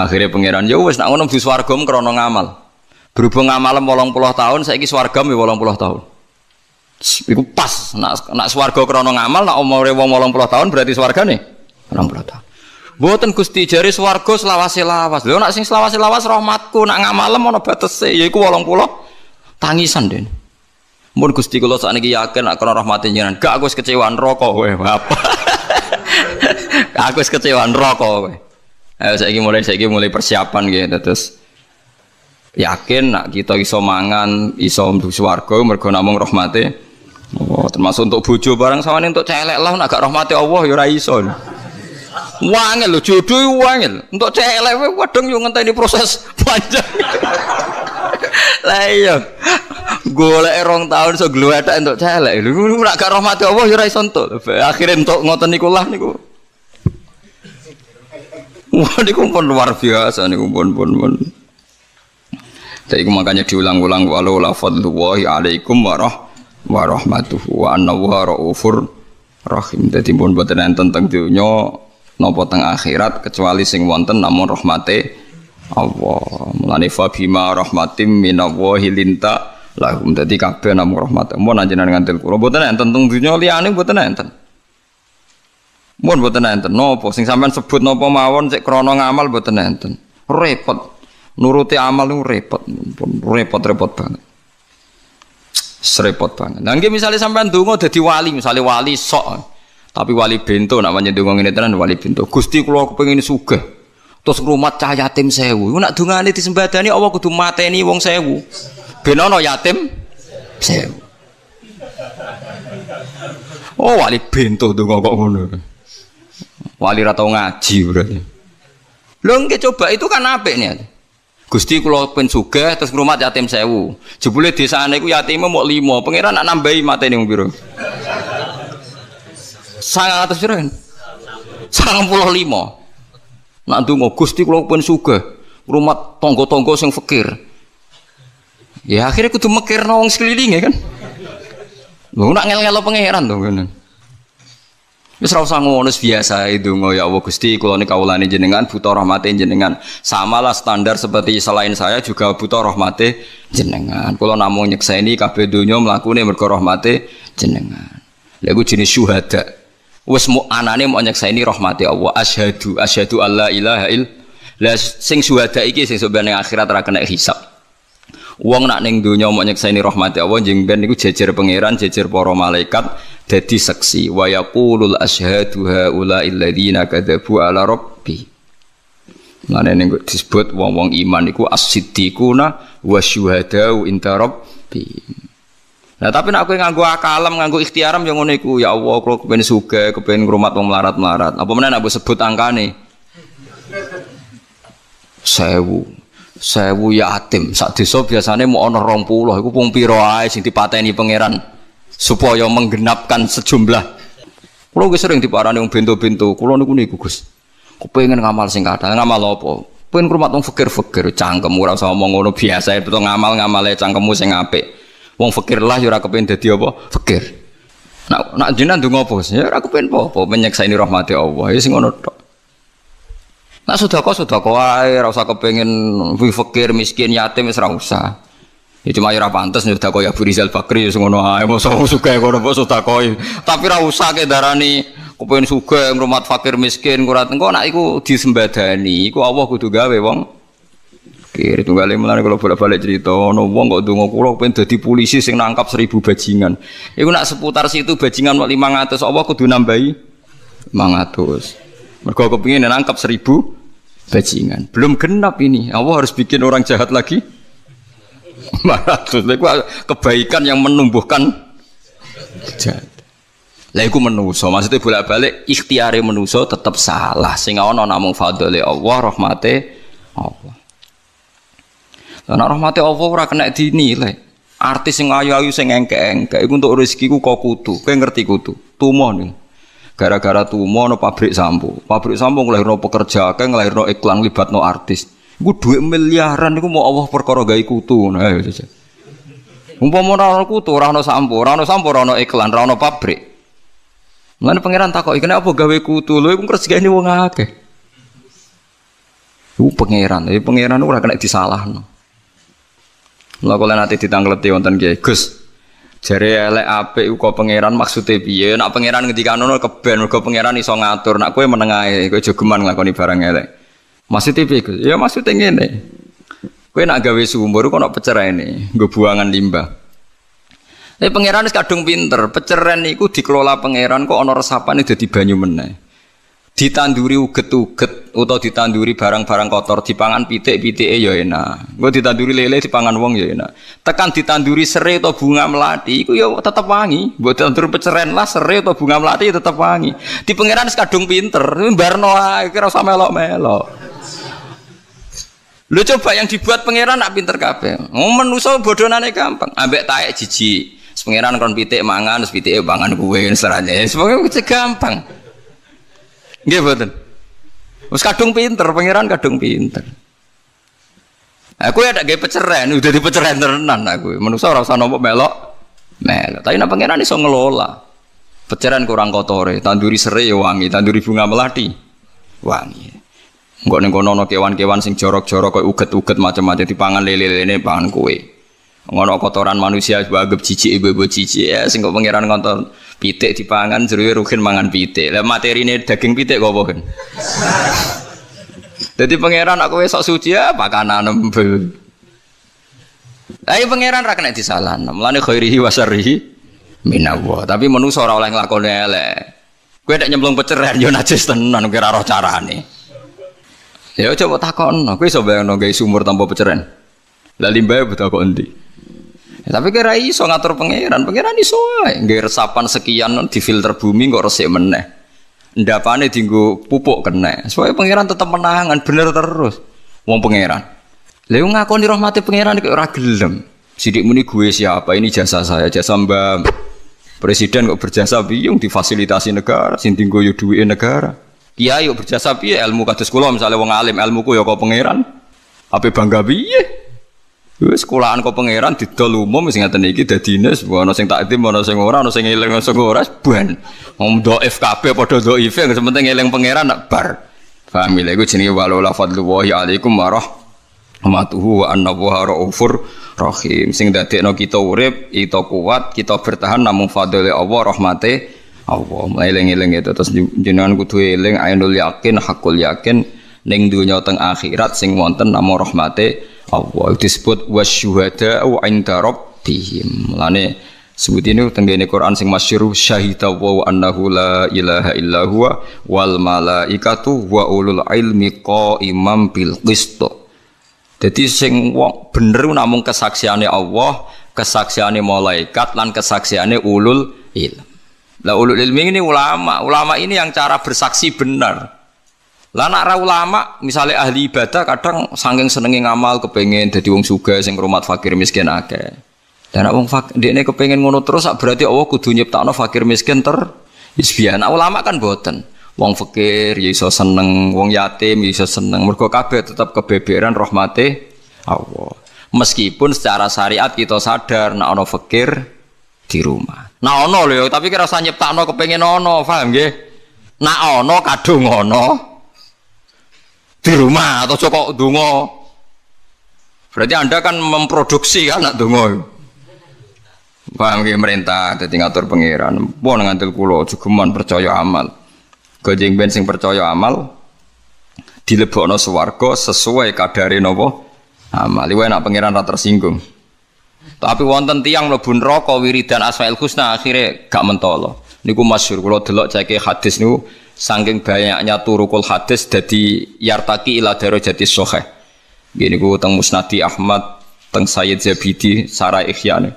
Akhire pangeran ya wis nak ngono mbus warga krana ngamal. Berhubung ngamalem 80 tahun saiki swarga 80 tahun. Iku pas nak nak swarga krana ngamal nak umure wong 80 tahun berarti swargane 80 tahun. Boten Gusti jari swarga selawase lawas. Lho nak sing selawase lawas rahmatku nak ngamalem ana batese yaiku 80 tangisan deh. Mun Gusti saat ini yakin nak kena rahmatin jangan gak aku kecewaan rokok weh apa? aku Gus kecewaan rokok weh. Ayo ini mulai ini mulai persiapan gitu terus yakin nak kita iso mangan, iso untuk suwargo mergo namung rahmate oh, termasuk untuk bojo barang sawane untuk celek lah nak gak rahmati, Allah ya ora iso. Wangel lho jodoh wangel. Untuk celek wedeng yo ngenteni proses panjang. Lah iya. Golek rong tahun so gluwetek entuk celek. lu ora gak rahmati Allah ya ora iso entuk. Akhire entuk ngoten niku lah niku. Wah niku pun luar biasa niku pun pun pun. Jadi makanya diulang-ulang walau lafadlu Wahi alaikum warah warahmatuh wa anna wa raufur rahim. Dadi pun boten enten tentang dunia nopo teng akhirat kecuali sing wonten namun rahmate Allah. Mulane fa bima rahmatim minallahi linta lahum. Dadi kabeh namung rahmat. Mun panjenengan ngantil kula mboten enten teng dunya liyane mboten enten. Mun mboten enten nopo sing sampean sebut nopo mawon sik krana ngamal mboten enten. Repot. Nuruti amal niku repot, repot-repot banget. Serepot banget. Nah, nggih misale sampean donga dadi wali, misale wali sok. Tapi wali bento nak menyang donga ngene tenan wali bento. Gusti kula kepengin sugih. Terus ngrumat cah yatim sewu. Iku nak dungane disembadani Allah kudu mateni wong sewu. Ben ana yatim sewu. Oh, wali bento donga kok ngono. Wali ra ngaji berarti. Lho nggih coba itu kan ape nih. Gusti kula pen sugih terus ngrumat yatim sewu. Jebule desane iku yatime mok limo, Pangeran nak nambahi mateni wong pira? 100 sangat pulau limo. Nak tunggu Gusti kalau pun suka rumah tonggo-tonggo sing fakir. Ya akhirnya kudu mikir nawang sekelilingnya kan. Mau nak ngel-ngelo pangeran tuh kan. Wis ra usah ngono biasa itu ya Allah Gusti kula nika kawulane jenengan buta rahmate jenengan. Samalah standar seperti selain saya juga buta rahmate jenengan. Kula namung nyekseni kabeh donya mlakune mergo rahmate jenengan. Lha iku jenis syuhada. Wes mu anane mau nyekseni rahmati Allah asyhadu asyhadu alla ilaha il la sing suhada iki sing sok ning akhirat ora kena hisab wong nak ning donya mau nyekseni rahmati Allah jeng ben niku jejer pangeran jejer para malaikat dadi seksi wa yaqulul asyhadu haula alladziina kadzabu ala rabbi Mana ini disebut wong-wong iman iku as-siddiquna wa syuhadau inta rabbi Nah, tapi nak aku nganggo akalam, nganggo ikhtiaram yang ngono ya Allah, kalau kepen suge, kepen ngrumat wong melarat-melarat. Apa meneh aku sebut angka angkane? Sewu. Sewu yatim. Ya Sak desa biasanya mau ana 20, iku pung pira ae sing dipateni pangeran supaya menggenapkan sejumlah. Kulo gue sering diparani wong bento-bento, kulo niku niku Gus. Kepengin ngamal sing kata, ngamal apa? Pengen ngrumat wong fakir-fakir, cangkem ora usah omong ngono biasa, itu ngamal-ngamale cangkemmu sing apik. Wong fakir lah yura ya kepen dadi apa? Fakir. Nak nak jenengan ndonga apa? Ya ora kepen apa-apa ini rahmati Allah. Ya sing ngono tok. Nak sudah kok sudah kok ae ora usah kepengin fakir miskin yatim wis ora usah. Ya cuma ya ora pantes sudah kok ya Bu Rizal Bakri wis ya ngono ae mosok suka kono kok sudah kok. Tapi ora usah ke darani kepengin suka ngrumat fakir miskin kurat engko nak iku disembadani iku Allah kudu gawe wong pikir. Itu kali mulai kalau bolak-balik cerita no wong kok tunggu kula pengen jadi polisi sing nangkap seribu bajingan. itu nak seputar situ bajingan mau lima ratus awak kudu nambahi lima ratus. mereka kepingin nangkap seribu bajingan. Belum genap ini. Allah harus bikin orang jahat lagi. lima ratus itu kebaikan yang menumbuhkan jahat. Lah iku menuso, maksudnya bolak-balik ikhtiare menuso tetap salah. Sing ana namung fadhole Allah, rahmate Allah. Nah, rahmati Allah ora kena dinilai. Artis sing ayu-ayu sing engke-engke iku untuk rezekiku kok kudu. Kowe ngerti kudu. Tumo nih. Gara-gara tumo no pabrik sampo. Pabrik sampo ngelahirno pekerja, kowe ngelahirno iklan libatno artis. Iku duit miliaran iku mau Allah perkara gawe kutu. Nah, ayo saja. Umpama ora ono kutu, ora ono sampo, ora ono sampo, ora ono iklan, ora ono pabrik. Lan pangeran takoki, apa gawe kutu? Lho iku rezekine wong akeh." Iku pangeran, iki ya, pangeran ora kena disalahno. Mula kula nanti ditangkleti wonten nggih, Gus. Jare elek apik uga pangeran maksude piye? Nak pangeran ngendikan ono keben mergo pangeran iso ngatur. Nak kowe meneng ae, kowe jogeman nglakoni barang elek. Masih piye Gus? Ya maksudnya ngene. Kowe nak gawe sumur kok nak pecerene, nggo buangan limbah. Tapi eh, pangeran wis kadung pinter, peceren iku dikelola pangeran kok ana resapane dadi banyu meneh ditanduri uget-uget atau ditanduri barang-barang kotor di dipangan pitik-pitike ya enak engko ditanduri lele di pangan wong ya enak tekan ditanduri serai atau bunga melati iku ya tetep wangi mbok ditanduri peceren lah serai atau bunga melati ya tetep wangi di pangeran kadung pinter barno ae kira usah melo, melok Lu coba yang dibuat pangeran nak pinter kabeh. Mau menuso bodonane gampang. Ambek taek jijik. Pangeran kon pitik mangan, pitik pitike mangan kuwe serane. Semoga gampang. Nggih mboten. Wis kadung pinter, pangeran kadung pinter. Aku ya ada gaya peceren, udah dipeceren tenan aku. Menusa orang sana nopo melok, melok. Tapi napa pangeran iso ngelola. Peceran kurang kotor, tanduri serai ya wangi, tanduri bunga melati wangi. Enggak nih kono kewan-kewan sing jorok-jorok kayak uget-uget macam-macam di pangan lele-lele pangan kue ngono kotoran manusia agak cici ibu-ibu cici ya sing kok pangeran ngontor pitik dipangan jeruwe rugen mangan pitik lah materi ini daging pitik kok apa jadi pangeran aku esok suci ya pakanan nembel Ayo ya, pangeran rakan kena disalahno. melani khairihi wa syarrihi minallah. Tapi manusia orang oleh nglakoni lele gue tidak nyemplung peceran yo najis tenan kira roh carane. Ya coba takon, aku iso bayangno nongai sumur tanpa peceran. Lah betul ya kok nanti Ya, tapi kira iso ngatur pangeran, pangeran iso ae. Nggih resapan sekian di filter bumi kok resik meneh. Ndapane dienggo pupuk kena. Soale pangeran tetep menangan bener terus. Wong pangeran. Lha ngakoni rahmate pangeran iki ora gelem. Sidik muni gue siapa ini jasa saya, jasa Mbak. Presiden kok berjasa piye difasilitasi negara, sing dienggo yo duwike negara. Kiai yo berjasa piye ilmu kados kula misalnya wong alim ilmuku yo ya kok pangeran. Apa bangga piye? Wis sekolahan kok pangeran didol umum sing ngaten iki dadine ana sing takdim ana sing ora ana sing eling ana sing ora ban. Wong dhaif kabeh padha dhaif sing penting eling pangeran nak bar. Paham lha ya? iku jenenge walola fadlullahi alaikum warahmatuhu wa anna raufur rahim. Sing dadekno kita urip, kita kuat, kita bertahan namun fadhile Allah rahmate Allah. Eling-eling itu terus jenengan kudu eling ainul yakin, hakul yakin ning dunya teng akhirat sing wonten namo rahmate Allah disebut wasyuhada wa inda rabbihim. Mulane sebut ini tenggene Quran sing masyhur syahida wa annahu la ilaha illa huwa wal malaikatu wa ulul ilmi qaimam bil qist. Jadi sing wong bener namung kesaksiane Allah, kesaksiane malaikat lan kesaksiane ulul ilm. Lah ulul ilmi ini ulama, ulama ini yang cara bersaksi benar. Lah nak ra ulama, misalnya ahli ibadah kadang saking senenge ngamal kepengen jadi wong suga sing rumah fakir miskin akeh. Dan nak wong fakir dekne kepengen ngono terus berarti Allah kudu nyiptakno fakir miskin ter isbian. ulama kan boten. Wong fakir ya iso seneng, wong yatim ya iso seneng. Mergo kabeh tetap kebeberan rahmate Allah. Meskipun secara syariat kita sadar nak ono fakir di rumah. Nah ono lho tapi kira usah nyiptakno kepengen ono, paham nggih? Nak ono kadung ono di rumah atau cokok dungo berarti anda kan memproduksi kan nak dungo paham ke merintah jadi ngatur pengiran pun ngantil kulo jugeman percaya amal gojeng bensin percaya amal lebono swarga sesuai kadare nopo amal iwe pengiran ra tersinggung tapi wonten tiang rokok neraka wiridan asmaul husna akhirnya gak mentolo niku masuk kula delok ceke hadis niku Sangking banyaknya turukul hadis jadi yartaki ila jadi soheh. Gini ku teng Musnadi Ahmad, teng Sayyid Zabidi, Sarah Ikhya nih.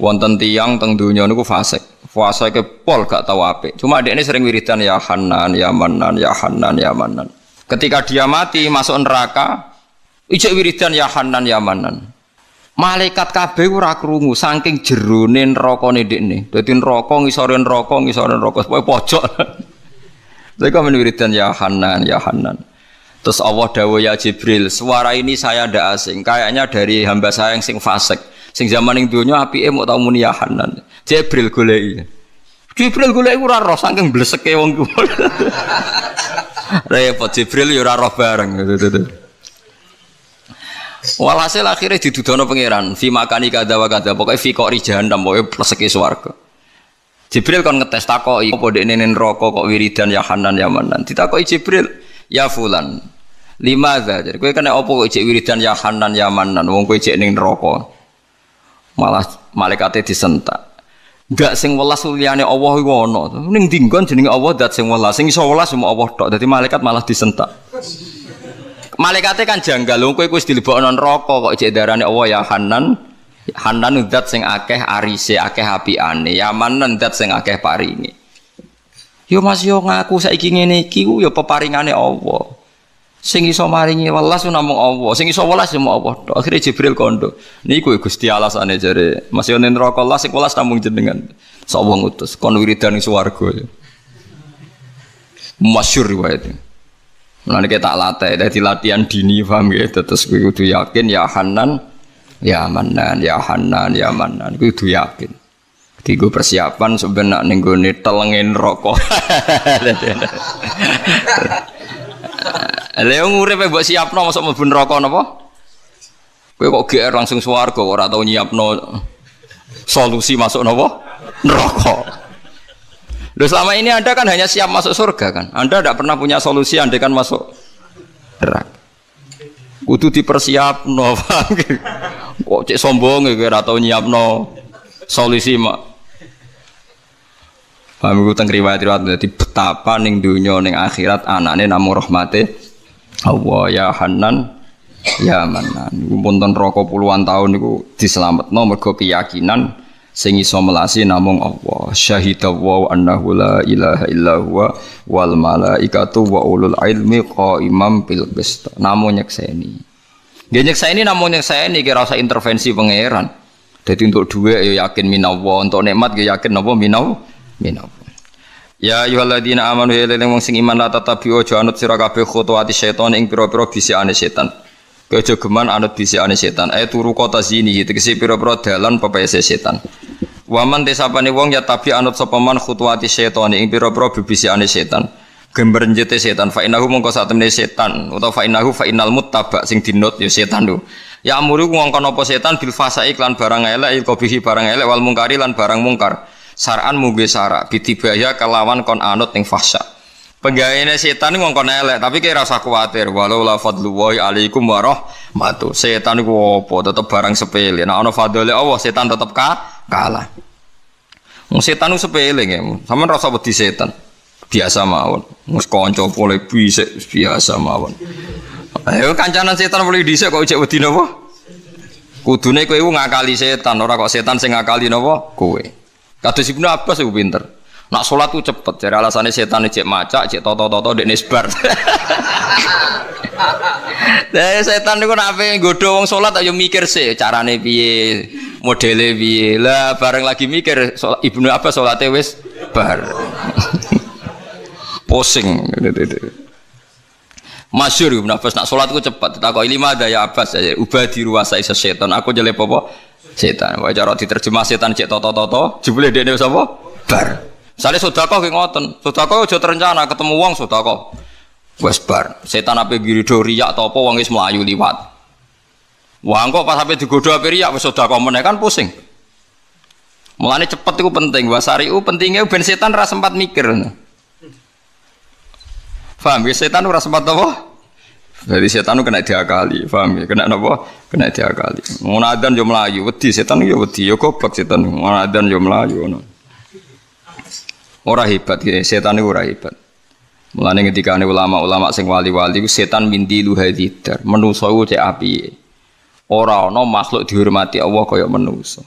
Wonten tiang teng dunia niku fasik. Fasik ke pol gak tahu ape. Cuma dia ini sering wiridan ya Hanan, ya Manan, ya Hanan, ya Manan. Ketika dia mati masuk neraka, ijek wiridan ya Hanan, ya Manan. Malaikat kabeh ora krungu saking jerone neraka ndekne. Dadi neraka ngisore neraka ngisore neraka pokoke pojok. Mereka menuritkan ya Hanan, ya Hanan. Terus Allah dawa ya Jibril, suara ini saya ndak asing, kayaknya dari hamba saya yang sing fasik. Sing zaman yang dunia api emu tau muni ya Hanan. Jibril goleki. Jibril goleki ura roh saking ke wong Repot Jibril ura ya roh bareng Walhasil akhirnya didudono pangeran, fi makani kada wa kada, pokoknya fi rijahan dan pokoknya pleseki ke Jibril kan ngetes takoki apa dek nenen rokok kok wiridan ya Hanan ya Manan. Ditakoki Jibril, ya fulan. lima za. Jadi kowe kena apa kok cek wiridan ya Hanan ya Manan wong kowe cek ning neraka. Malah malaikate disentak. Enggak sing welas liyane Allah iku ana. Ning dinggon jenenge Allah dat sing welas. Sing iso welas cuma Allah tok. Dadi malaikat malah disentak. Malaikate kan janggal, wong kowe wis dilebokno neraka kok cek darane Allah ya Hanan Hanan udat sing akeh arise akeh api ya manan zat sing akeh pari ini. Yo Mas yo ngaku saiki ngene iki ku yo peparingane Allah. Sing iso maringi welas namung Allah, sing iso welas yo Allah. Tok akhire Jibril kondo. Niku ya Gusti alasane jare. Mas yo nendro neraka sing welas namung jenengan. Sok wong utus kon wiridan ing swarga Masyur riwayat ini. Mulane tak latih, dadi latihan dini paham ya. Tetes kudu yakin ya Hanan Ya Manan, ya Hanan, ya Manan. gue itu yakin. gue persiapan sebenarnya nih gue nih telengin rokok. ya buat siap nopo sama bun rokok nopo. Gue kok GR langsung swarga ora tau nyiapno solusi masuk nopo rokok. Loh selama ini Anda kan hanya siap masuk surga kan. Anda tidak pernah punya solusi Anda kan masuk neraka. Kudu dipersiap no, Kok cek sombong ya kira tau no solusi mak. Paham gue tentang riwayat-riwayat betapa ning dunia ning akhirat anane namu rahmati Allah ya Hanan ya Manan. pun punten rokok puluhan tahun diselamat no, mergo keyakinan sing iso melasi namung Allah. Syahidallahu annahu la ilaha illa huwa wal malaikatu wa ulul ilmi qaimam bil qist. Namung nyekseni. Dia nyeksa ini namun nyeksa ini kira rasa intervensi pangeran. Jadi untuk dua ya yakin minawo, untuk nikmat ya yakin nopo minawo, minawo. Ya ayyuhalladzina amanu ya leleng wong sing iman lata tapi ojo anut sira khoto ati setan ing piro bisi ane setan. Kejo geman anut ane setan. Eh turu kota zini tegese piro piro dalan pepese setan. Waman pani wong ya tapi anut sopeman khoto ati setan ing piro bisi ane setan. Gember njete setan fa innahu mongko sak temne setan utawa fa innahu fa innal muttaba sing dinut ya setan lho. Ya amuru ngongkon apa setan bil fasai iklan barang elek kobihi barang elek wal mungkari lan barang mungkar. Saran mugi sara bitibaya kelawan kon anut ning fasa. Penggaweane setan ngongkon elek tapi kira rasa kuwatir walau la wa alaikum rahmatu Setan ku apa tetep barang sepele. Nek ana fadhole Allah setan tetep ka kalah. Wong setan sepele nggih. sampean rasa wedi setan biasa mawon. Wis kanca boleh bisa biasa mawon. Ayo kancanan setan boleh dhisik kok ijek wedi napa? Kudune kowe ngakali setan ora kok setan sing ngakali napa kowe. Kados Ibnu Abbas iku pinter. Nak sholat tuh cepet, jadi alasannya setan cek macak, cek toto toto dek nisbar. Dari eh, setan itu nape godo wong sholat ayo mikir sih, carane piye, modele piye. Lah bareng lagi mikir, ibnu apa sholatnya wis bar. Pusing. Masyur Ibn Abbas nak sholat aku cepat. Tak kok lima ada ya Abbas. Ya. Ubah diruasa isa setan. Aku jelek apa? Setan. wajar cara diterjemah setan cek toto toto. Jebule ini apa Bar. Sale sedekah ki ngoten. kau jauh terencana ketemu sudah kau. Wes bar. Setan apa girido riak atau apa wong wis mlayu liwat. Wah kok pas api digoda ape riak sudah sedekah kan pusing. Mulanya cepat itu penting. itu pentingnya ben setan rasa sempat mikir. Faham ya setan ora sempat apa? Jadi setan kena diakali, faham ya? Kena apa? Kena diakali. kali. adzan yo mlayu, wedi setan yo wedi, yo goblok setan. Ngono adzan yo mlayu ngono. Ora hebat ya, setan iku ora hebat. Mulane ngendikane ulama-ulama sing wali-wali ku setan mindi lu hadidar, menungso ku cek api. Ora ana makhluk dihormati Allah kaya menungso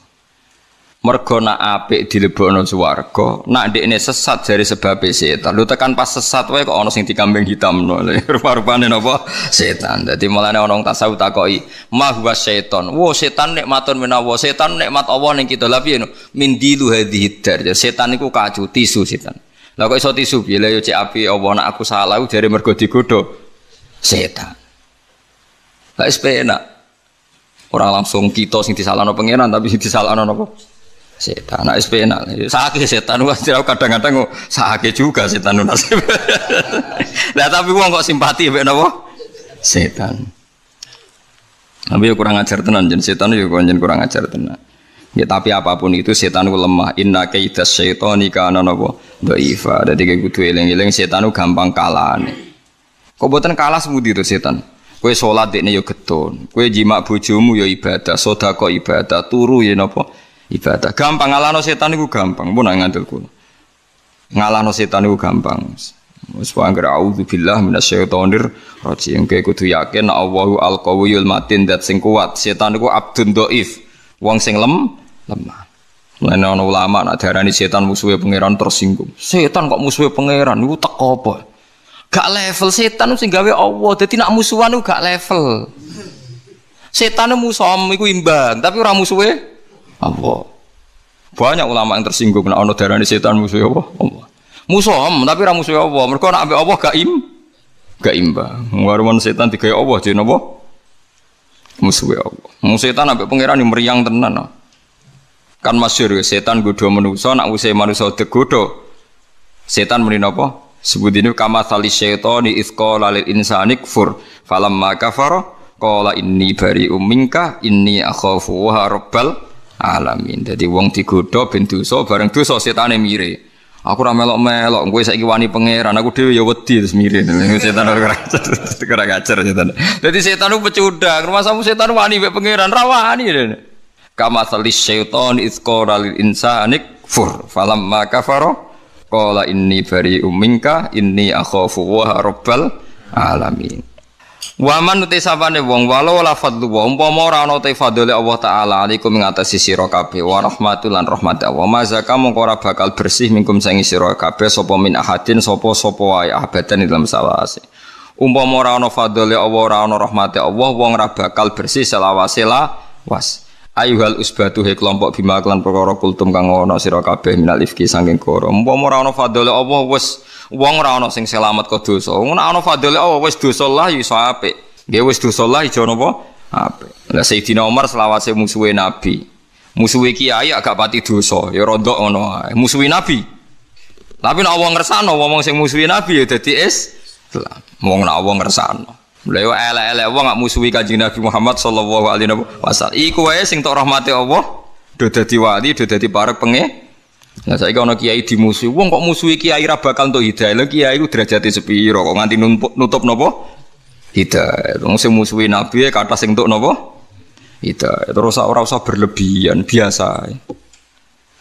mergo nak apik dilebokno swarga nak ndekne sesat dari sebab setan lu tekan pas sesat wae kok ana sing dikambing hitam no rupa-rupane napa setan dadi mulane ana wong tasawuf takoki mah huwa setan wo setan nikmatun menawa setan nikmat Allah ning kita lha piye no mindilu hadhihi dar setan iku kacu tisu setan Lah kok iso tisu piye lha yo cek api ya apa nak aku salah dari mergo digodho setan. Lah orang langsung Ora langsung kita sing disalahno pangeran tapi sing disalahno napa? setan anak SP enak sakit setan wah kadang-kadang kok sakit juga setan nasib lah tapi uang kok simpati be nabo setan tapi ya kurang ajar tenan jen setan yo ya jen kurang ajar tenan ya tapi apapun itu setan ku lemah inna kaita setan ika napa doiva dadi kayak kudu eling-eling setan ku gampang nih, kok buatan kalah semudi itu setan Kue sholat ini yo ya keton, kue jimak bujumu yo ibadah, sodako ibadah, turu ya nopo ibadah. Gampang ngalahno setan itu gampang, mun ngantil kula. Ngalahno setan itu gampang. Wis wae anggere auzubillah minasyaitonir rajim. Kowe kudu yakin Allahu al-qawiyul matin dat sing kuat. Setan niku abdun dhaif, wong sing lem lemah. Lan ana ulama nak diarani setan musuhe pangeran tersinggung. Setan kok musuhe pangeran niku teko apa? Gak level setan sing gawe Allah. Dadi nak musuhan niku gak level. Setan musuh iku imban tapi ora musuhe Allah. Banyak ulama yang tersinggung ono darah darane setan musuh Allah. Allah. Musuh tapi ramu musuh Allah. mereka nak ambil Allah gak im gak imba Warwan setan tiga Allah jadi apa? Musuh Allah. Musuh setan ambil pangeran meriang tenan. Kan masir setan gudoh manusia nak usai manusia digodho setan muni napa? Sebut ini kama tali syaitani izqala lil insanik fur falam makafar qala inni bari'um minka inni akhafu wa rabbal alamin. Jadi wong digodha ben dosa bareng dosa setane mire. Aku ora melok-melok, kowe saiki wani pangeran, aku dhewe ya wedi terus mire. Setan ora ora ngajar setan. Dadi setan ku pecundang, rumahmu setan wani mbek pangeran ra wani. Kama salis syaiton isqara lil insani fur falamma kafaro qala inni bari'um minka inni akhafu wa rabbal alamin. Waman uti sapane wong walau la fadlu wa umpama ora ana te fadhole Allah taala alaikum ngatasi sira kabeh wa rahmatul lan rahmat Allah. Mazaka mung ora bakal bersih mingkum sengisi sira kabeh sapa min ahadin sapa-sapa wae abadan dalam sawase. Umpama ora ana fadhole Allah ora ana rahmate Allah wong ora bakal bersih selawase la was. Ayuhal usbatu he kelompok bima klan perkara kultum kang ana sira kabeh minal ifki saking koro. Umpama ora ana fadhole apa wis wong ora ana sing selamat kok dosa. Ngono ana fadhole apa wis dosa lah ya iso apik. Nggih wis dosa lah ya iso napa? Apik. Lah Sayyidina Umar selawase musuhe Nabi. Musuhi kiai agak pati dosa, ya rondok ngono ae. Musuhe Nabi. Tapi nek wong ngersakno wong sing musuhe Nabi ya dadi es. Wong nek wong ngersakno. Lewa ala ala wong gak musuhi Kanjeng Nabi Muhammad sallallahu alaihi wasallam. Iku wae sing tak rahmati Allah do dadi wali, do dadi parek penge. Nah saya kalau kiai dimusuhi, wong kok musuhi kiai Rabakan bakal entuk hidayah. Lagi kiai ku derajate sepiro kok nganti nutup nopo, Hidayah. Wong sing musuhi nabi ya kata sing entuk nopo, Hidayah. Terus ora usah berlebihan, biasa.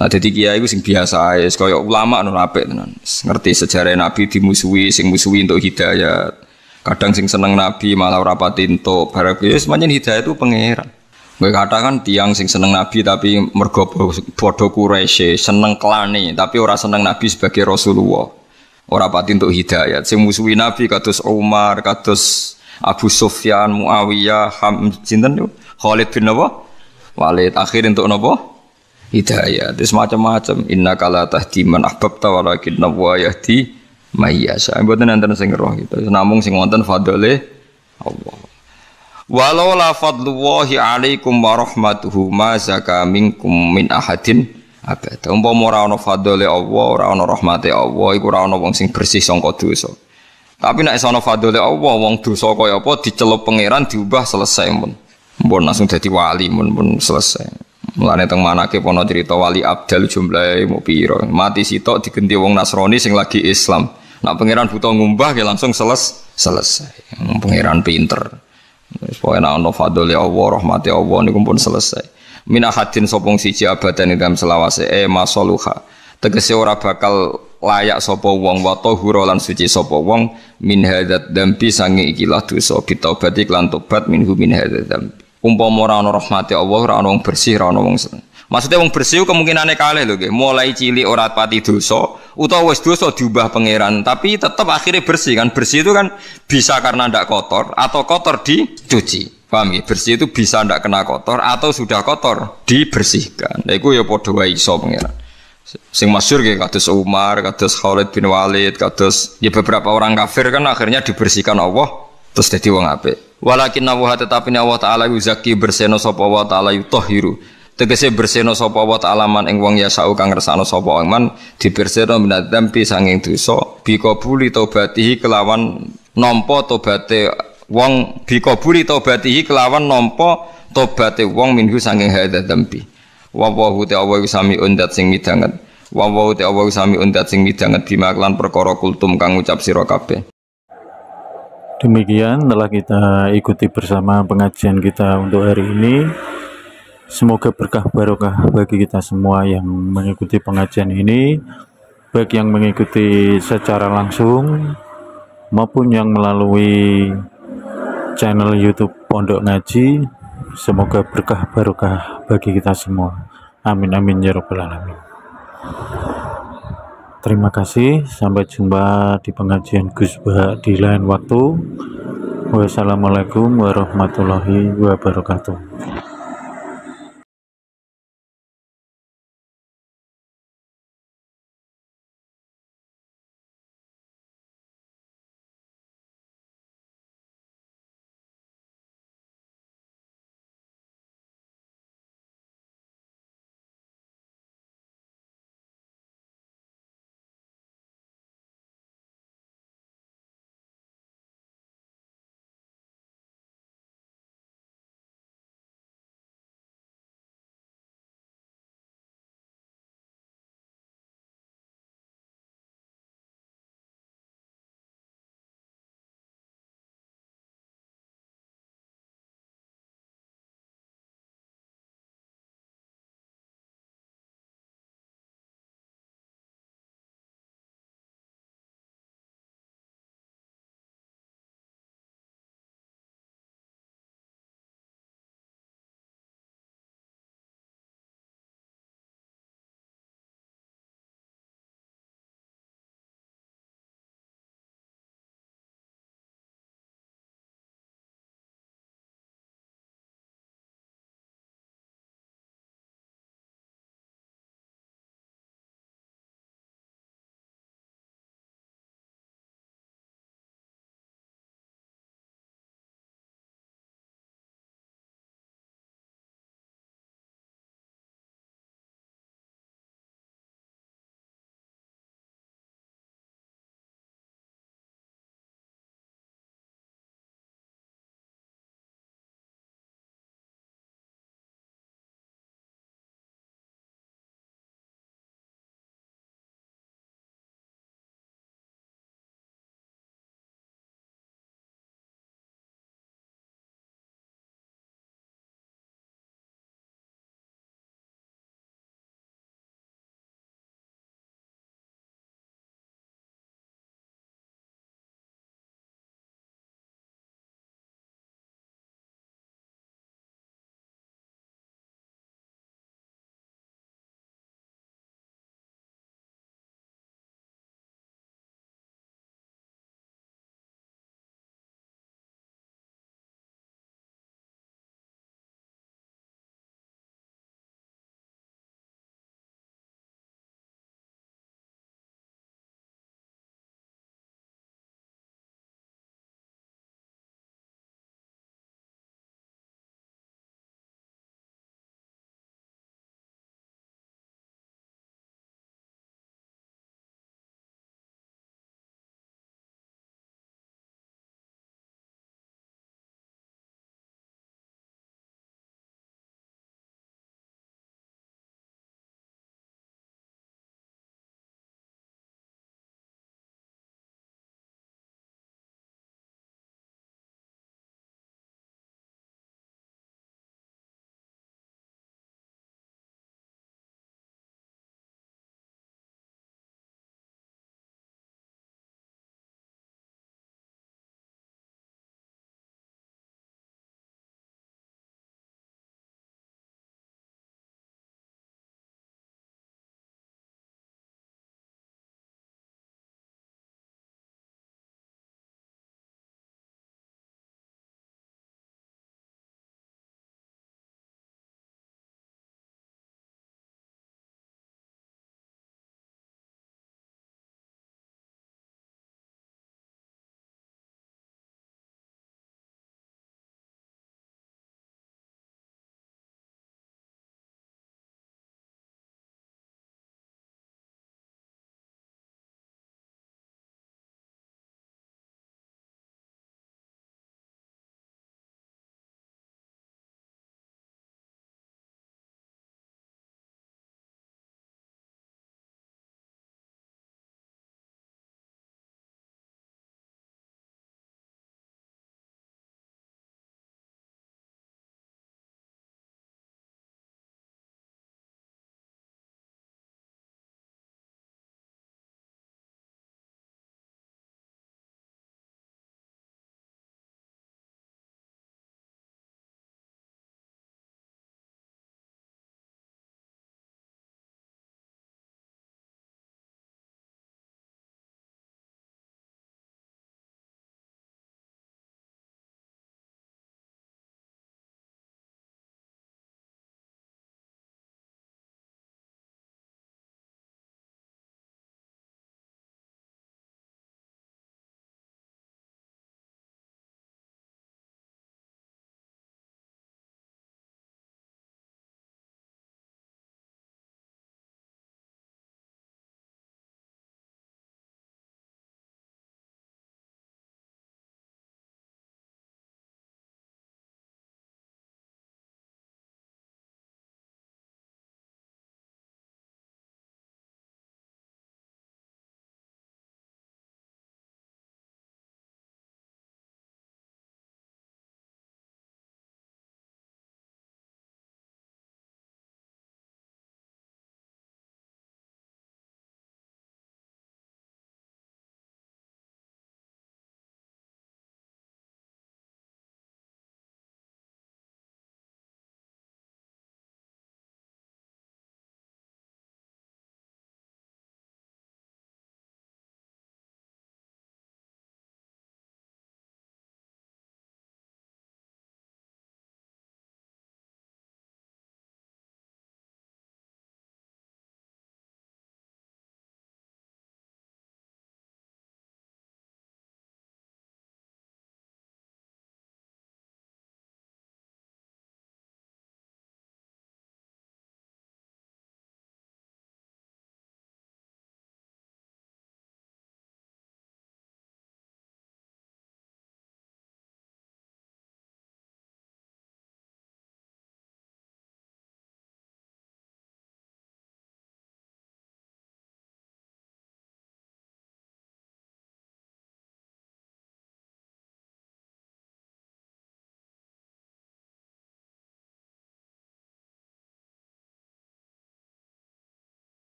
Nah, jadi kiai itu sing biasa ya, kayak ulama nu tenan. Ngerti sejarah Nabi dimusuhi, sing musuhi untuk hidayah. Kadang sing seneng Nabi malah rapatin pati para Barang semuanya hidayah itu pangeran. Gue katakan tiang sing seneng Nabi tapi mergo bodoh Quraisy seneng klani tapi ora seneng Nabi sebagai Rasulullah. Ora pati untuk hidayat. Sing musuhi Nabi katus Umar, katus Abu Sufyan, Muawiyah, Ham, sinten Khalid bin Nabi Walid akhir untuk nopo? Hidayat. itu semacam macam Inna kalatah di man tawalakin walakin nawa yahdi mayyasa. Mboten enten sing roh gitu. Namung sing wonten fadole Allah. Walau la wahi alaikum wa rahmatuhu ma zaka minkum min ahadin abada. Umpama ora ana fadole Allah, ora ana rahmate Allah, iku ora ana wong sing bersih saka dosa. Tapi nek ana fadole Allah, wong dosa kaya apa dicelup pangeran diubah selesai mun. Mun langsung dadi wali mun mun selesai. Mulane teng manake pono cerita wali Abdal jumlahe mau piro Mati sitok digenti wong Nasroni sing lagi Islam. Nak pangeran buta ngumbah ya langsung seles selesai. Pangeran pinter. Wis pokoke ana fadhole Allah, rahmati Allah niku pun selesai. Min ahadin sopong siji abadan ing dalam selawase e masoluha. Tegese ora bakal layak sapa wong wa tahura lan suci sapa wong min hadzat dampi sange ikilah dosa bitaubat lan tobat minhu min hadzat dampi. Umpama ora ana rahmati Allah, ora ana wong bersih, ora ana wong seneng. Maksudnya wong kemungkinan kemungkinannya kalah loh, mulai cili orang pati dosa, utawa wes dosa diubah pangeran, tapi tetap akhirnya bersih kan. Bersih itu kan bisa karena ndak kotor atau kotor dicuci. Paham ya? Bersih itu bisa ndak kena kotor atau sudah kotor dibersihkan. Nah, itu ya podo wae iso pangeran. Sing masur gitu kados Umar, kados Khalid bin Walid, kados ya beberapa orang kafir kan akhirnya dibersihkan Allah terus jadi wong apik. Walakin Allah tetapi Allah taala yuzaki berseno sapa taala yutohiru tegese bersihno sapa wa ta'ala man ing wong yasau kang ngersakno sapa man dibersihno minat dzambi sanging dosa bikabuli taubatihi kelawan nampa tobaté wong bikabuli taubatihi kelawan nampa tobaté wong minhu sanging hadza dzambi wa wahu ta wa sami undat sing midanget wa wahu ta wa sami undat sing midanget pima klan perkara kultum kang ucap sira kabeh Demikian telah kita ikuti bersama pengajian kita untuk hari ini. Semoga berkah barokah bagi kita semua yang mengikuti pengajian ini, baik yang mengikuti secara langsung maupun yang melalui channel YouTube Pondok Ngaji. Semoga berkah barokah bagi kita semua. Amin amin ya robbal alamin. Terima kasih, sampai jumpa di pengajian Gus Bahak di lain waktu. Wassalamualaikum warahmatullahi wabarakatuh.